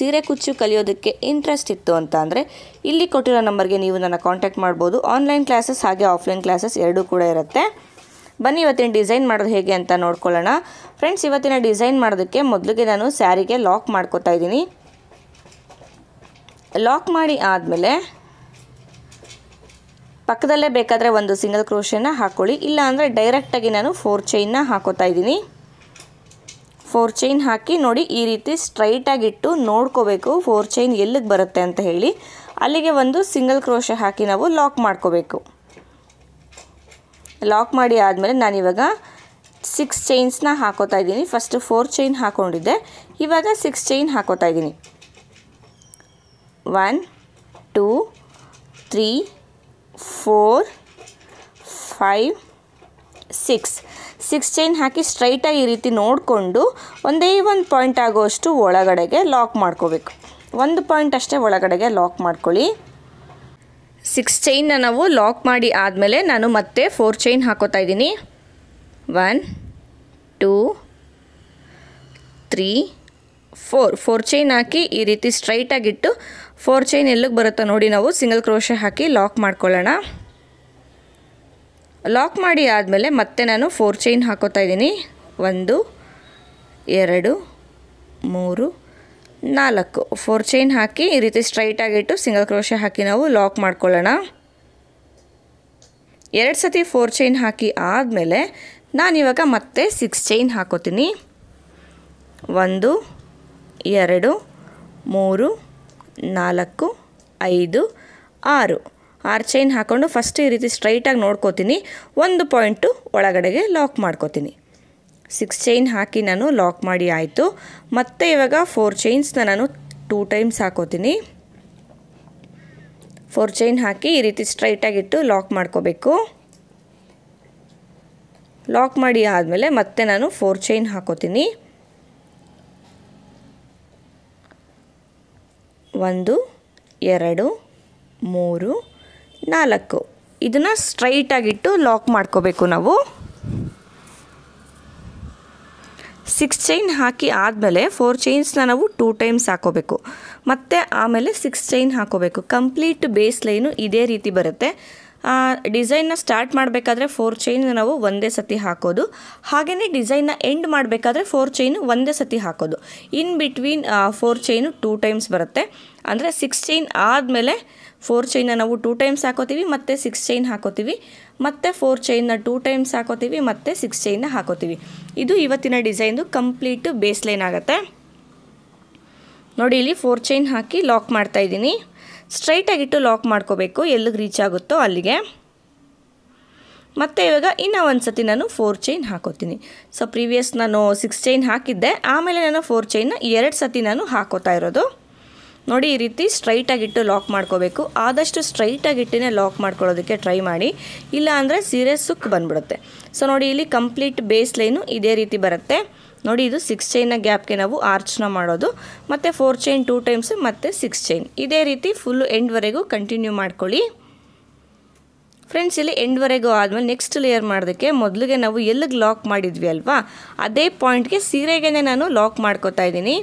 ಸೀರೆ ಕುಚ್ಚು ಕಲಿಯೋದಕ್ಕೆ ಇಂಟ್ರೆಸ್ಟ್ ಇತ್ತು ಅಂತ ಅಂದರೆ ಇಲ್ಲಿ ಕೊಟ್ಟಿರೋ ನಂಬರ್ಗೆ ನೀವು ನನ್ನ ಕಾಂಟ್ಯಾಕ್ಟ್ ಮಾಡ್ಬೋದು ಆನ್ಲೈನ್ ಕ್ಲಾಸಸ್ ಹಾಗೆ ಆಫ್ಲೈನ್ ಕ್ಲಾಸಸ್ ಎರಡೂ ಕೂಡ ಇರುತ್ತೆ ಬನ್ನಿ ಇವತ್ತಿನ ಡಿಸೈನ್ ಮಾಡೋದು ಹೇಗೆ ಅಂತ ನೋಡ್ಕೊಳ್ಳೋಣ ಫ್ರೆಂಡ್ಸ್ ಇವತ್ತಿನ ಡಿಸೈನ್ ಮಾಡೋದಕ್ಕೆ ಮೊದಲಿಗೆ ನಾನು ಸ್ಯಾರಿಗೆ ಲಾಕ್ ಮಾಡ್ಕೊತಾ ಇದ್ದೀನಿ ಲಾಕ್ ಮಾಡಿ ಆದಮೇಲೆ ಪಕ್ಕದಲ್ಲೇ ಬೇಕಾದರೆ ಒಂದು ಸಿಂಗಲ್ ಕ್ರೋಶೆನ ಹಾಕ್ಕೊಳ್ಳಿ ಇಲ್ಲಾಂದರೆ ಡೈರೆಕ್ಟಾಗಿ ನಾನು ಫೋರ್ ಚೈನ್ನ ಹಾಕೋತಾ ಇದ್ದೀನಿ ಫೋರ್ ಚೈನ್ ಹಾಕಿ ನೋಡಿ ಈ ರೀತಿ ಸ್ಟ್ರೈಟಾಗಿಟ್ಟು ನೋಡ್ಕೋಬೇಕು ಫೋರ್ ಚೈನ್ ಎಲ್ಲಿಗೆ ಬರುತ್ತೆ ಅಂತ ಹೇಳಿ ಅಲ್ಲಿಗೆ ಒಂದು ಸಿಂಗಲ್ ಕ್ರೋಶ ಹಾಕಿ ನಾವು ಲಾಕ್ ಮಾಡ್ಕೋಬೇಕು ಲಾಕ್ ಮಾಡಿ ಆದಮೇಲೆ ನಾನಿವಾಗ ಸಿಕ್ಸ್ ಚೈನ್ಸ್ನ ಹಾಕೋತಾ ಇದ್ದೀನಿ ಫಸ್ಟ್ ಫೋರ್ ಚೈನ್ ಹಾಕ್ಕೊಂಡಿದ್ದೆ ಇವಾಗ ಸಿಕ್ಸ್ ಚೈನ್ ಹಾಕೋತಾ ಇದ್ದೀನಿ one two three four five six six chain ಹಾಕಿ ಸ್ಟ್ರೈಟಾಗಿ ಈ ರೀತಿ ನೋಡಿಕೊಂಡು ಒಂದೇ ಒಂದು ಪಾಯಿಂಟ್ ಆಗೋಷ್ಟು ಒಳಗಡೆಗೆ ಲಾಕ್ ಮಾಡ್ಕೋಬೇಕು ಒಂದು ಪಾಯಿಂಟ್ ಅಷ್ಟೇ ಒಳಗಡೆಗೆ ಲಾಕ್ ಮಾಡ್ಕೊಳ್ಳಿ ಸಿಕ್ಸ್ ಚೈನ್ನ ನಾವು ಲಾಕ್ ಮಾಡಿ ಆದಮೇಲೆ ನಾನು ಮತ್ತೆ ಫೋರ್ ಚೈನ್ ಹಾಕೋತಾ ಇದ್ದೀನಿ one two three four four chain ಹಾಕಿ ಈ ರೀತಿ ಸ್ಟ್ರೈಟಾಗಿಟ್ಟು ಫೋರ್ ಚೈನ್ ಎಲ್ಲಿಗೆ ಬರುತ್ತೋ ನೋಡಿ ನಾವು ಸಿಂಗಲ್ ಕ್ರೋಶೆ ಹಾಕಿ ಲಾಕ್ ಮಾಡ್ಕೊಳ್ಳೋಣ ಲಾಕ್ ಮಾಡಿ ಆದಮೇಲೆ ಮತ್ತೆ ನಾನು ಫೋರ್ ಚೈನ್ ಹಾಕೋತಾ ಇದ್ದೀನಿ ಒಂದು ಎರಡು ಮೂರು ನಾಲ್ಕು ಫೋರ್ ಚೈನ್ ಹಾಕಿ ಈ ರೀತಿ ಸ್ಟ್ರೈಟಾಗಿಟ್ಟು ಸಿಂಗಲ್ ಕ್ರೋಶೆ ಹಾಕಿ ನಾವು ಲಾಕ್ ಮಾಡ್ಕೊಳ್ಳೋಣ ಎರಡು ಸತಿ ಫೋರ್ ಚೈನ್ ಹಾಕಿ ಆದಮೇಲೆ ನಾನಿವಾಗ ಮತ್ತೆ ಸಿಕ್ಸ್ ಚೈನ್ ಹಾಕೋತೀನಿ ಒಂದು ಎರಡು ಮೂರು ನಾಲ್ಕು ಐದು ಆರು ಆರ್ ಚೈನ್ ಹಾಕ್ಕೊಂಡು ಫಸ್ಟ್ ಈ ರೀತಿ ಸ್ಟ್ರೈಟಾಗಿ ನೋಡ್ಕೋತೀನಿ ಒಂದು ಪಾಯಿಂಟು ಒಳಗಡೆಗೆ ಲಾಕ್ ಮಾಡ್ಕೋತೀನಿ ಸಿಕ್ಸ್ ಚೈನ್ ಹಾಕಿ ನಾನು ಲಾಕ್ ಮಾಡಿ ಆಯಿತು ಮತ್ತೆ ಇವಾಗ ಫೋರ್ ಚೈನ್ಸ್ನ ನಾನು ಟೂ ಟೈಮ್ಸ್ ಹಾಕೋತೀನಿ ಫೋರ್ ಚೈನ್ ಹಾಕಿ ಈ ರೀತಿ ಸ್ಟ್ರೈಟಾಗಿಟ್ಟು ಲಾಕ್ ಮಾಡ್ಕೋಬೇಕು ಲಾಕ್ ಮಾಡಿ ಆದಮೇಲೆ ಮತ್ತೆ ನಾನು ಫೋರ್ ಚೈನ್ ಹಾಕೋತೀನಿ ಒಂದು ಎರಡು ಮೂರು ನಾಲ್ಕು ಇದನ್ನು ಸ್ಟ್ರೈಟಾಗಿಟ್ಟು ಲಾಕ್ ಮಾಡ್ಕೋಬೇಕು ನಾವು ಸಿಕ್ಸ್ ಚೈನ್ ಹಾಕಿ ಆದಮೇಲೆ ಫೋರ್ ಚೈನ್ಸ್ನ ನಾವು ಟೂ ಟೈಮ್ಸ್ ಹಾಕೋಬೇಕು ಮತ್ತು ಆಮೇಲೆ ಸಿಕ್ಸ್ ಚೈನ್ ಹಾಕೋಬೇಕು ಕಂಪ್ಲೀಟ್ ಬೇಸ್ ಲೈನು ಇದೇ ರೀತಿ ಬರುತ್ತೆ ಡಿಸೈನ್ನ ಸ್ಟಾರ್ಟ್ ಮಾಡಬೇಕಾದ್ರೆ ಫೋರ್ ಚೈನ್ ನಾವು ಒಂದೇ ಸತಿ ಹಾಕೋದು ಹಾಗೆಯೇ ಡಿಸೈನ್ನ ಎಂಡ್ ಮಾಡಬೇಕಾದ್ರೆ ಫೋರ್ ಚೈನು ಒಂದೇ ಸತಿ ಹಾಕೋದು in between four chain two times ಬರುತ್ತೆ ಅಂದರೆ ಸಿಕ್ಸ್ ಚೈನ್ ಆದಮೇಲೆ ಫೋರ್ ಚೈನ ನಾವು ಟೂ ಟೈಮ್ಸ್ ಹಾಕೋತೀವಿ ಮತ್ತು ಸಿಕ್ಸ್ ಚೈನ್ ಹಾಕೋತೀವಿ ಮತ್ತು ಫೋರ್ ಚೈನ್ನ ಟೂ ಟೈಮ್ಸ್ ಹಾಕೋತೀವಿ ಮತ್ತು ಸಿಕ್ಸ್ ಚೈನ್ನ ಹಾಕೋತೀವಿ ಇದು ಇವತ್ತಿನ ಡಿಸೈನ್ದು ಕಂಪ್ಲೀಟ್ ಬೇಸ್ಲೈನ್ ಆಗುತ್ತೆ ನೋಡಿ ಇಲ್ಲಿ ಫೋರ್ ಚೈನ್ ಹಾಕಿ ಲಾಕ್ ಮಾಡ್ತಾ ಸ್ಟ್ರೈಟಾಗಿಟ್ಟು ಲಾಕ್ ಮಾಡ್ಕೋಬೇಕು ಎಲ್ಲಿಗೆ ರೀಚ್ ಆಗುತ್ತೋ ಅಲ್ಲಿಗೆ ಮತ್ತು ಇವಾಗ ಇನ್ನೂ ಒಂದು ಸತಿ ನಾನು ಫೋರ್ ಚೈನ್ ಹಾಕೋತೀನಿ ಸೊ ಪ್ರೀವಿಯಸ್ ನಾನು ಸಿಕ್ಸ್ ಚೈನ್ ಹಾಕಿದ್ದೆ ಆಮೇಲೆ ನಾನು ಫೋರ್ ಚೈನ್ನ ಎರಡು ಸತಿ ನಾನು ಹಾಕೋತಾ ಇರೋದು ನೋಡಿ ಈ ರೀತಿ ಸ್ಟ್ರೈಟಾಗಿಟ್ಟು ಲಾಕ್ ಮಾಡ್ಕೋಬೇಕು ಆದಷ್ಟು ಸ್ಟ್ರೈಟಾಗಿಟ್ಟೇ ಲಾಕ್ ಮಾಡ್ಕೊಳ್ಳೋದಕ್ಕೆ ಟ್ರೈ ಮಾಡಿ ಇಲ್ಲ ಅಂದರೆ ಸೀರೆ ಸುಕ್ ಬಂದ್ಬಿಡುತ್ತೆ ಸೊ ನೋಡಿ ಇಲ್ಲಿ ಕಂಪ್ಲೀಟ್ ಬೇಸ್ ಲೈನು ಇದೇ ರೀತಿ ಬರುತ್ತೆ ನೋಡಿ ಇದು ಸಿಕ್ಸ್ ಚೈನ್ನ ಗ್ಯಾಪ್ಗೆ ನಾವು ಆರ್ಚ್ನ ಮಾಡೋದು ಮತ್ತು ಫೋರ್ ಚೈನ್ ಟೂ ಟೈಮ್ಸ್ ಮತ್ತು ಸಿಕ್ಸ್ ಚೈನ್ ಇದೇ ರೀತಿ ಫುಲ್ಲು ಎಂಡ್ವರೆಗೂ ಕಂಟಿನ್ಯೂ ಮಾಡ್ಕೊಳ್ಳಿ ಫ್ರೆಂಡ್ಸ್ ಇಲ್ಲಿ ಎಂಡ್ವರೆಗೂ ಆದಮೇಲೆ ನೆಕ್ಸ್ಟ್ ಲೇಯರ್ ಮಾಡೋದಕ್ಕೆ ಮೊದಲಿಗೆ ನಾವು ಎಲ್ಲಿಗೆ ಲಾಕ್ ಮಾಡಿದ್ವಿ ಅಲ್ವಾ ಅದೇ ಪಾಯಿಂಟ್ಗೆ ಸೀರೆಗೆ ನಾನು ಲಾಕ್ ಮಾಡ್ಕೋತಾ ಇದ್ದೀನಿ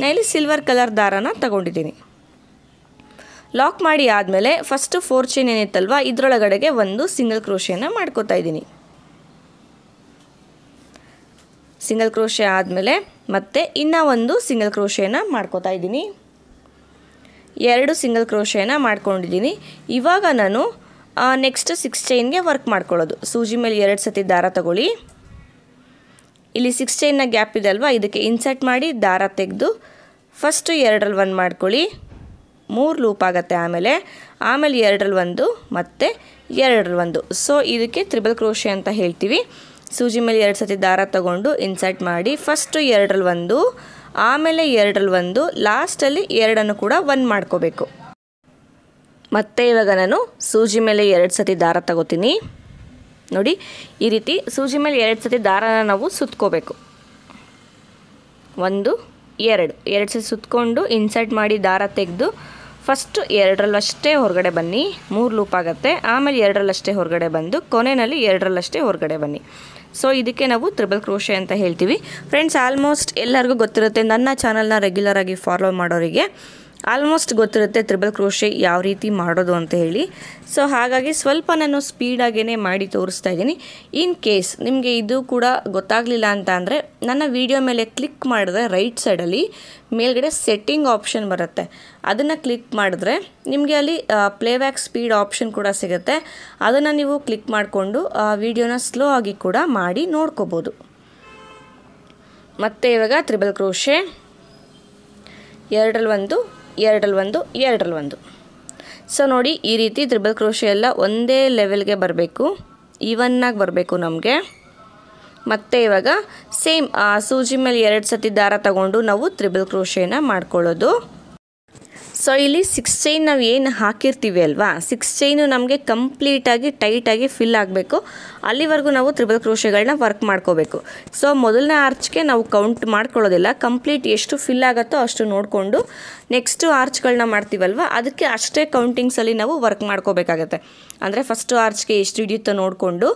ನಾನು ಇಲ್ಲಿ ಸಿಲ್ವರ್ ಕಲರ್ ದಾರಾನ ತಗೊಂಡಿದ್ದೀನಿ ಲಾಕ್ ಮಾಡಿ ಆದಮೇಲೆ ಫಸ್ಟು ಫೋರ್ ಚೈನ್ ಏನಿತ್ತಲ್ವ ಇದರೊಳಗಡೆಗೆ ಒಂದು ಸಿಂಗಲ್ ಕ್ರೋಶಿಯನ್ನು ಮಾಡ್ಕೋತಾ ಇದ್ದೀನಿ ಸಿಂಗಲ್ ಕ್ರೋಶೆ ಆದಮೇಲೆ ಮತ್ತೆ ಇನ್ನೂ ಒಂದು ಸಿಂಗಲ್ ಕ್ರೋಶೇನ ಮಾಡ್ಕೋತಾ ಇದ್ದೀನಿ ಎರಡು ಸಿಂಗಲ್ ಕ್ರೋಶೇನ ಮಾಡ್ಕೊಂಡಿದ್ದೀನಿ ಇವಾಗ ನಾನು ನೆಕ್ಸ್ಟ್ ಸಿಕ್ಸ್ ಚೈನ್ಗೆ ವರ್ಕ್ ಮಾಡ್ಕೊಳ್ಳೋದು ಸೂಜಿ ಮೇಲೆ ಎರಡು ಸತಿ ದಾರ ತಗೊಳ್ಳಿ ಇಲ್ಲಿ ಸಿಕ್ಸ್ ಚೈನ್ನ ಗ್ಯಾಪ್ ಇದೆ ಅಲ್ವಾ ಇದಕ್ಕೆ ಇನ್ಸರ್ಟ್ ಮಾಡಿ ದಾರ ತೆಗೆದು ಫಸ್ಟು ಎರಡರಲ್ಲಿ ಒಂದು ಮಾಡ್ಕೊಳ್ಳಿ ಮೂರು ಲೂಪ್ ಆಗುತ್ತೆ ಆಮೇಲೆ ಆಮೇಲೆ ಎರಡರಲ್ಲಿ ಒಂದು ಮತ್ತು ಎರಡರಲ್ಲಿ ಒಂದು ಸೊ ಇದಕ್ಕೆ ತ್ರಿಬಲ್ ಕ್ರೋಶೆ ಅಂತ ಹೇಳ್ತೀವಿ ಸೂಜಿ ಮೇಲೆ ಎರಡು ಸತಿ ದಾರ ತಗೊಂಡು ಇನ್ಸರ್ಟ್ ಮಾಡಿ ಫಸ್ಟು ಎರಡರಲ್ಲಿ ಒಂದು ಆಮೇಲೆ ಎರಡರಲ್ಲಿ ಒಂದು ಲಾಸ್ಟಲ್ಲಿ ಎರಡನ್ನು ಕೂಡ ಒನ್ ಮಾಡ್ಕೋಬೇಕು ಮತ್ತೆ ಇವಾಗ ನಾನು ಸೂಜಿ ಮೇಲೆ ಎರಡು ಸತಿ ದಾರ ತಗೋತೀನಿ ನೋಡಿ ಈ ರೀತಿ ಸೂಜಿ ಮೇಲೆ ಎರಡು ಸತಿ ದಾರನ ನಾವು ಸುತ್ಕೋಬೇಕು ಒಂದು ಎರಡು ಎರಡು ಸತಿ ಸುತ್ಕೊಂಡು ಇನ್ಸರ್ಟ್ ಮಾಡಿ ದಾರ ತೆಗೆದು ಫಸ್ಟು ಎರಡರಲ್ಲಷ್ಟೇ ಹೊರಗಡೆ ಬನ್ನಿ ಮೂರು ಲೂಪ್ ಆಗುತ್ತೆ ಆಮೇಲೆ ಎರಡರಲ್ಲಷ್ಟೇ ಹೊರಗಡೆ ಬಂದು ಕೊನೆಯಲ್ಲಿ ಎರಡರಲ್ಲಷ್ಟೇ ಹೊರಗಡೆ ಬನ್ನಿ ಸೊ ಇದಕ್ಕೆ ನಾವು ತ್ರಿಬಲ್ ಕ್ರೋಶೆ ಅಂತ ಹೇಳ್ತೀವಿ ಫ್ರೆಂಡ್ಸ್ ಆಲ್ಮೋಸ್ಟ್ ಎಲ್ಲರಿಗೂ ಗೊತ್ತಿರುತ್ತೆ ನನ್ನ ಚಾನಲ್ನ ರೆಗ್ಯುಲರ್ ಆಗಿ ಫಾಲೋ ಮಾಡೋರಿಗೆ ಆಲ್ಮೋಸ್ಟ್ ಗೊತ್ತಿರುತ್ತೆ ತ್ರಿಬಲ್ ಕ್ರೋಶೆ ಯಾವ ರೀತಿ ಮಾಡೋದು ಅಂತ ಹೇಳಿ ಸೊ ಹಾಗಾಗಿ ಸ್ವಲ್ಪ ನಾನು ಸ್ಪೀಡಾಗೇ ಮಾಡಿ ತೋರಿಸ್ತಾ ಇದ್ದೀನಿ ಇನ್ ಕೇಸ್ ನಿಮಗೆ ಇದು ಕೂಡ ಗೊತ್ತಾಗಲಿಲ್ಲ ಅಂತ ಅಂದರೆ ನನ್ನ ವಿಡಿಯೋ ಮೇಲೆ ಕ್ಲಿಕ್ ಮಾಡಿದ್ರೆ ರೈಟ್ ಸೈಡಲ್ಲಿ ಮೇಲ್ಗಡೆ ಸೆಟ್ಟಿಂಗ್ ಆಪ್ಷನ್ ಬರುತ್ತೆ ಅದನ್ನು ಕ್ಲಿಕ್ ಮಾಡಿದ್ರೆ ನಿಮಗೆ ಅಲ್ಲಿ ಪ್ಲೇಬ್ಯಾಕ್ ಸ್ಪೀಡ್ ಆಪ್ಷನ್ ಕೂಡ ಸಿಗುತ್ತೆ ಅದನ್ನು ನೀವು ಕ್ಲಿಕ್ ಮಾಡಿಕೊಂಡು ವಿಡಿಯೋನ ಸ್ಲೋ ಆಗಿ ಕೂಡ ಮಾಡಿ ನೋಡ್ಕೋಬೋದು ಮತ್ತು ಇವಾಗ ತ್ರಿಬಲ್ ಕ್ರೋಶೆ ಎರಡರಲ್ಲಿ ಒಂದು ಎರಡರಲ್ಲಿ ಒಂದು ಎರಡರಲ್ಲಿ ಒಂದು ಸೊ ನೋಡಿ ಈ ರೀತಿ ತ್ರಿಬಲ್ ಕ್ರೋಶಿ ಎಲ್ಲ ಒಂದೇ ಲೆವೆಲ್ಗೆ ಬರಬೇಕು ಈವನ್ನಾಗಿ ಬರಬೇಕು ನಮಗೆ ಮತ್ತು ಇವಾಗ ಸೇಮ್ ಸೂಜಿ ಮೇಲೆ ಎರಡು ಸತಿ ದಾರ ತಗೊಂಡು ನಾವು ತ್ರಿಬಲ್ ಕ್ರೋಶಿಯನ್ನ ಮಾಡ್ಕೊಳ್ಳೋದು ಸೊ ಇಲ್ಲಿ ಸಿಕ್ಸ್ ಚೈನ್ ನಾವು ಏನು ಹಾಕಿರ್ತೀವಿ ಅಲ್ವಾ ಸಿಕ್ಸ್ ಚೈನು ನಮಗೆ ಕಂಪ್ಲೀಟಾಗಿ ಟೈಟಾಗಿ ಫಿಲ್ ಆಗಬೇಕು ಅಲ್ಲಿವರೆಗೂ ನಾವು ತ್ರಿಬಲ್ ಕ್ರೋಶೆಗಳನ್ನ ವರ್ಕ್ ಮಾಡ್ಕೋಬೇಕು ಸೊ ಮೊದಲನೇ ಆರ್ಚ್ಗೆ ನಾವು ಕೌಂಟ್ ಮಾಡ್ಕೊಳ್ಳೋದಿಲ್ಲ ಕಂಪ್ಲೀಟ್ ಎಷ್ಟು ಫಿಲ್ ಆಗುತ್ತೋ ಅಷ್ಟು ನೋಡಿಕೊಂಡು ನೆಕ್ಸ್ಟು ಆರ್ಚ್ಗಳನ್ನ ಮಾಡ್ತೀವಲ್ವ ಅದಕ್ಕೆ ಅಷ್ಟೇ ಕೌಂಟಿಂಗ್ಸಲ್ಲಿ ನಾವು ವರ್ಕ್ ಮಾಡ್ಕೋಬೇಕಾಗತ್ತೆ ಅಂದರೆ ಫಸ್ಟು ಆರ್ಚ್ಗೆ ಎಷ್ಟು ಹಿಡಿಯುತ್ತೋ ನೋಡಿಕೊಂಡು